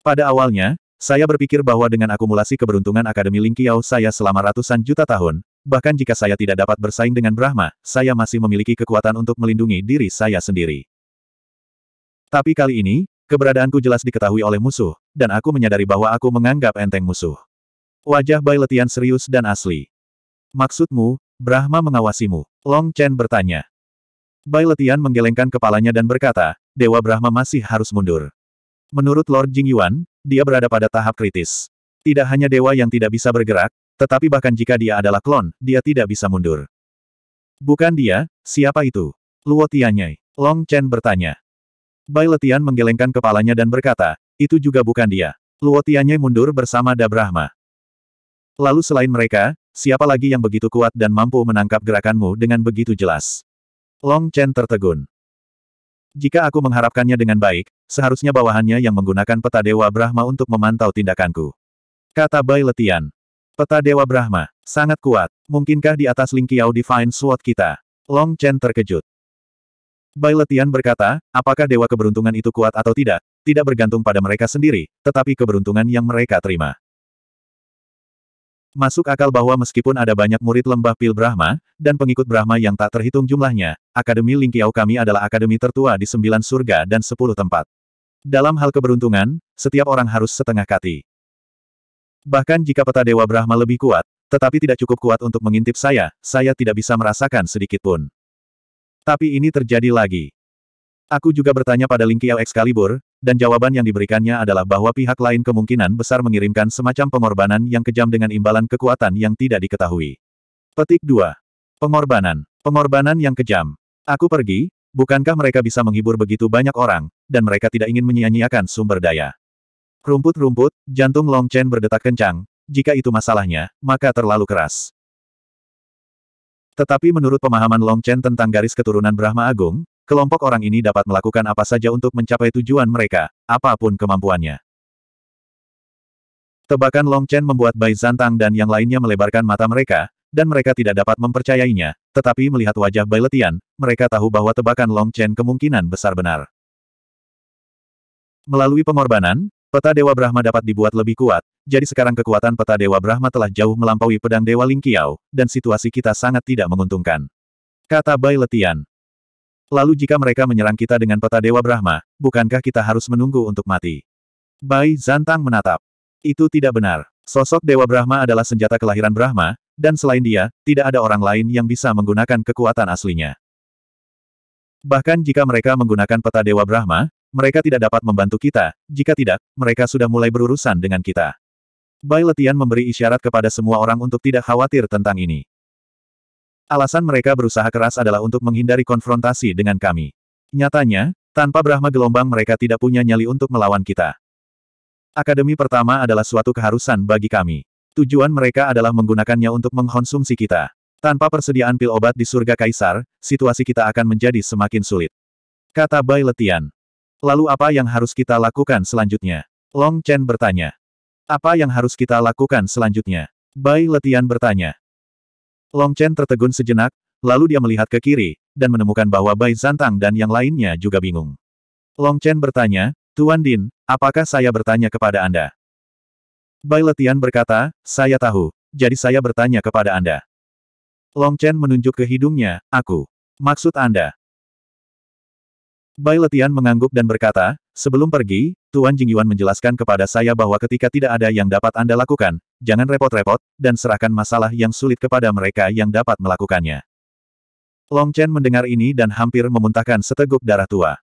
Pada awalnya, saya berpikir bahwa dengan akumulasi keberuntungan Akademi Lingqiao saya selama ratusan juta tahun, Bahkan jika saya tidak dapat bersaing dengan Brahma, saya masih memiliki kekuatan untuk melindungi diri saya sendiri. Tapi kali ini, keberadaanku jelas diketahui oleh musuh, dan aku menyadari bahwa aku menganggap enteng musuh. Wajah Bai Letian serius dan asli. Maksudmu, Brahma mengawasimu? Long Chen bertanya. Bai Letian menggelengkan kepalanya dan berkata, Dewa Brahma masih harus mundur. Menurut Lord Jing Yuan, dia berada pada tahap kritis. Tidak hanya dewa yang tidak bisa bergerak, tetapi bahkan jika dia adalah klon, dia tidak bisa mundur. Bukan dia, siapa itu? Luo Tianyai. Long Chen bertanya. Bai Letian menggelengkan kepalanya dan berkata, itu juga bukan dia. Luo Tianyai mundur bersama Dabrahma. Lalu selain mereka, siapa lagi yang begitu kuat dan mampu menangkap gerakanmu dengan begitu jelas? Long Chen tertegun. Jika aku mengharapkannya dengan baik, seharusnya bawahannya yang menggunakan peta Dewa Brahma untuk memantau tindakanku. Kata Bai Letian. Peta Dewa Brahma. Sangat kuat. Mungkinkah di atas Lingqiao Divine Sword kita? Long Chen terkejut. Bai Letian berkata, apakah Dewa Keberuntungan itu kuat atau tidak, tidak bergantung pada mereka sendiri, tetapi keberuntungan yang mereka terima. Masuk akal bahwa meskipun ada banyak murid lembah pil Brahma, dan pengikut Brahma yang tak terhitung jumlahnya, Akademi Lingqiao kami adalah akademi tertua di sembilan surga dan sepuluh tempat. Dalam hal keberuntungan, setiap orang harus setengah kati. Bahkan jika peta Dewa Brahma lebih kuat, tetapi tidak cukup kuat untuk mengintip saya, saya tidak bisa merasakan sedikit pun. Tapi ini terjadi lagi. Aku juga bertanya pada Ling Kiao Excalibur, dan jawaban yang diberikannya adalah bahwa pihak lain kemungkinan besar mengirimkan semacam pengorbanan yang kejam dengan imbalan kekuatan yang tidak diketahui. Petik 2. Pengorbanan. Pengorbanan yang kejam. Aku pergi, bukankah mereka bisa menghibur begitu banyak orang, dan mereka tidak ingin menyia-nyiakan sumber daya. Rumput-rumput, jantung Long Chen berdetak kencang, jika itu masalahnya, maka terlalu keras. Tetapi menurut pemahaman Long Chen tentang garis keturunan Brahma Agung, kelompok orang ini dapat melakukan apa saja untuk mencapai tujuan mereka, apapun kemampuannya. Tebakan Long Chen membuat Bai Zantang dan yang lainnya melebarkan mata mereka, dan mereka tidak dapat mempercayainya, tetapi melihat wajah Bai Letian, mereka tahu bahwa tebakan Long Chen kemungkinan besar benar. Melalui pengorbanan, Peta Dewa Brahma dapat dibuat lebih kuat, jadi sekarang kekuatan peta Dewa Brahma telah jauh melampaui pedang Dewa Lingkiau, dan situasi kita sangat tidak menguntungkan. Kata Bai Letian. Lalu jika mereka menyerang kita dengan peta Dewa Brahma, bukankah kita harus menunggu untuk mati? Bai Zantang menatap. Itu tidak benar. Sosok Dewa Brahma adalah senjata kelahiran Brahma, dan selain dia, tidak ada orang lain yang bisa menggunakan kekuatan aslinya. Bahkan jika mereka menggunakan peta Dewa Brahma, mereka tidak dapat membantu kita, jika tidak, mereka sudah mulai berurusan dengan kita. Bai Letian memberi isyarat kepada semua orang untuk tidak khawatir tentang ini. Alasan mereka berusaha keras adalah untuk menghindari konfrontasi dengan kami. Nyatanya, tanpa Brahma gelombang mereka tidak punya nyali untuk melawan kita. Akademi pertama adalah suatu keharusan bagi kami. Tujuan mereka adalah menggunakannya untuk mengkonsumsi kita. Tanpa persediaan pil obat di surga kaisar, situasi kita akan menjadi semakin sulit. Kata Bai Letian. Lalu apa yang harus kita lakukan selanjutnya? Long Chen bertanya. Apa yang harus kita lakukan selanjutnya? Bai Letian bertanya. Long Chen tertegun sejenak, lalu dia melihat ke kiri, dan menemukan bahwa Bai Zantang dan yang lainnya juga bingung. Long Chen bertanya, Tuan Din, apakah saya bertanya kepada Anda? Bai Letian berkata, saya tahu, jadi saya bertanya kepada Anda. Long Chen menunjuk ke hidungnya, aku. Maksud Anda, Bai Letian mengangguk dan berkata, sebelum pergi, Tuan Jingyuan menjelaskan kepada saya bahwa ketika tidak ada yang dapat Anda lakukan, jangan repot-repot, dan serahkan masalah yang sulit kepada mereka yang dapat melakukannya. Long Chen mendengar ini dan hampir memuntahkan seteguk darah tua.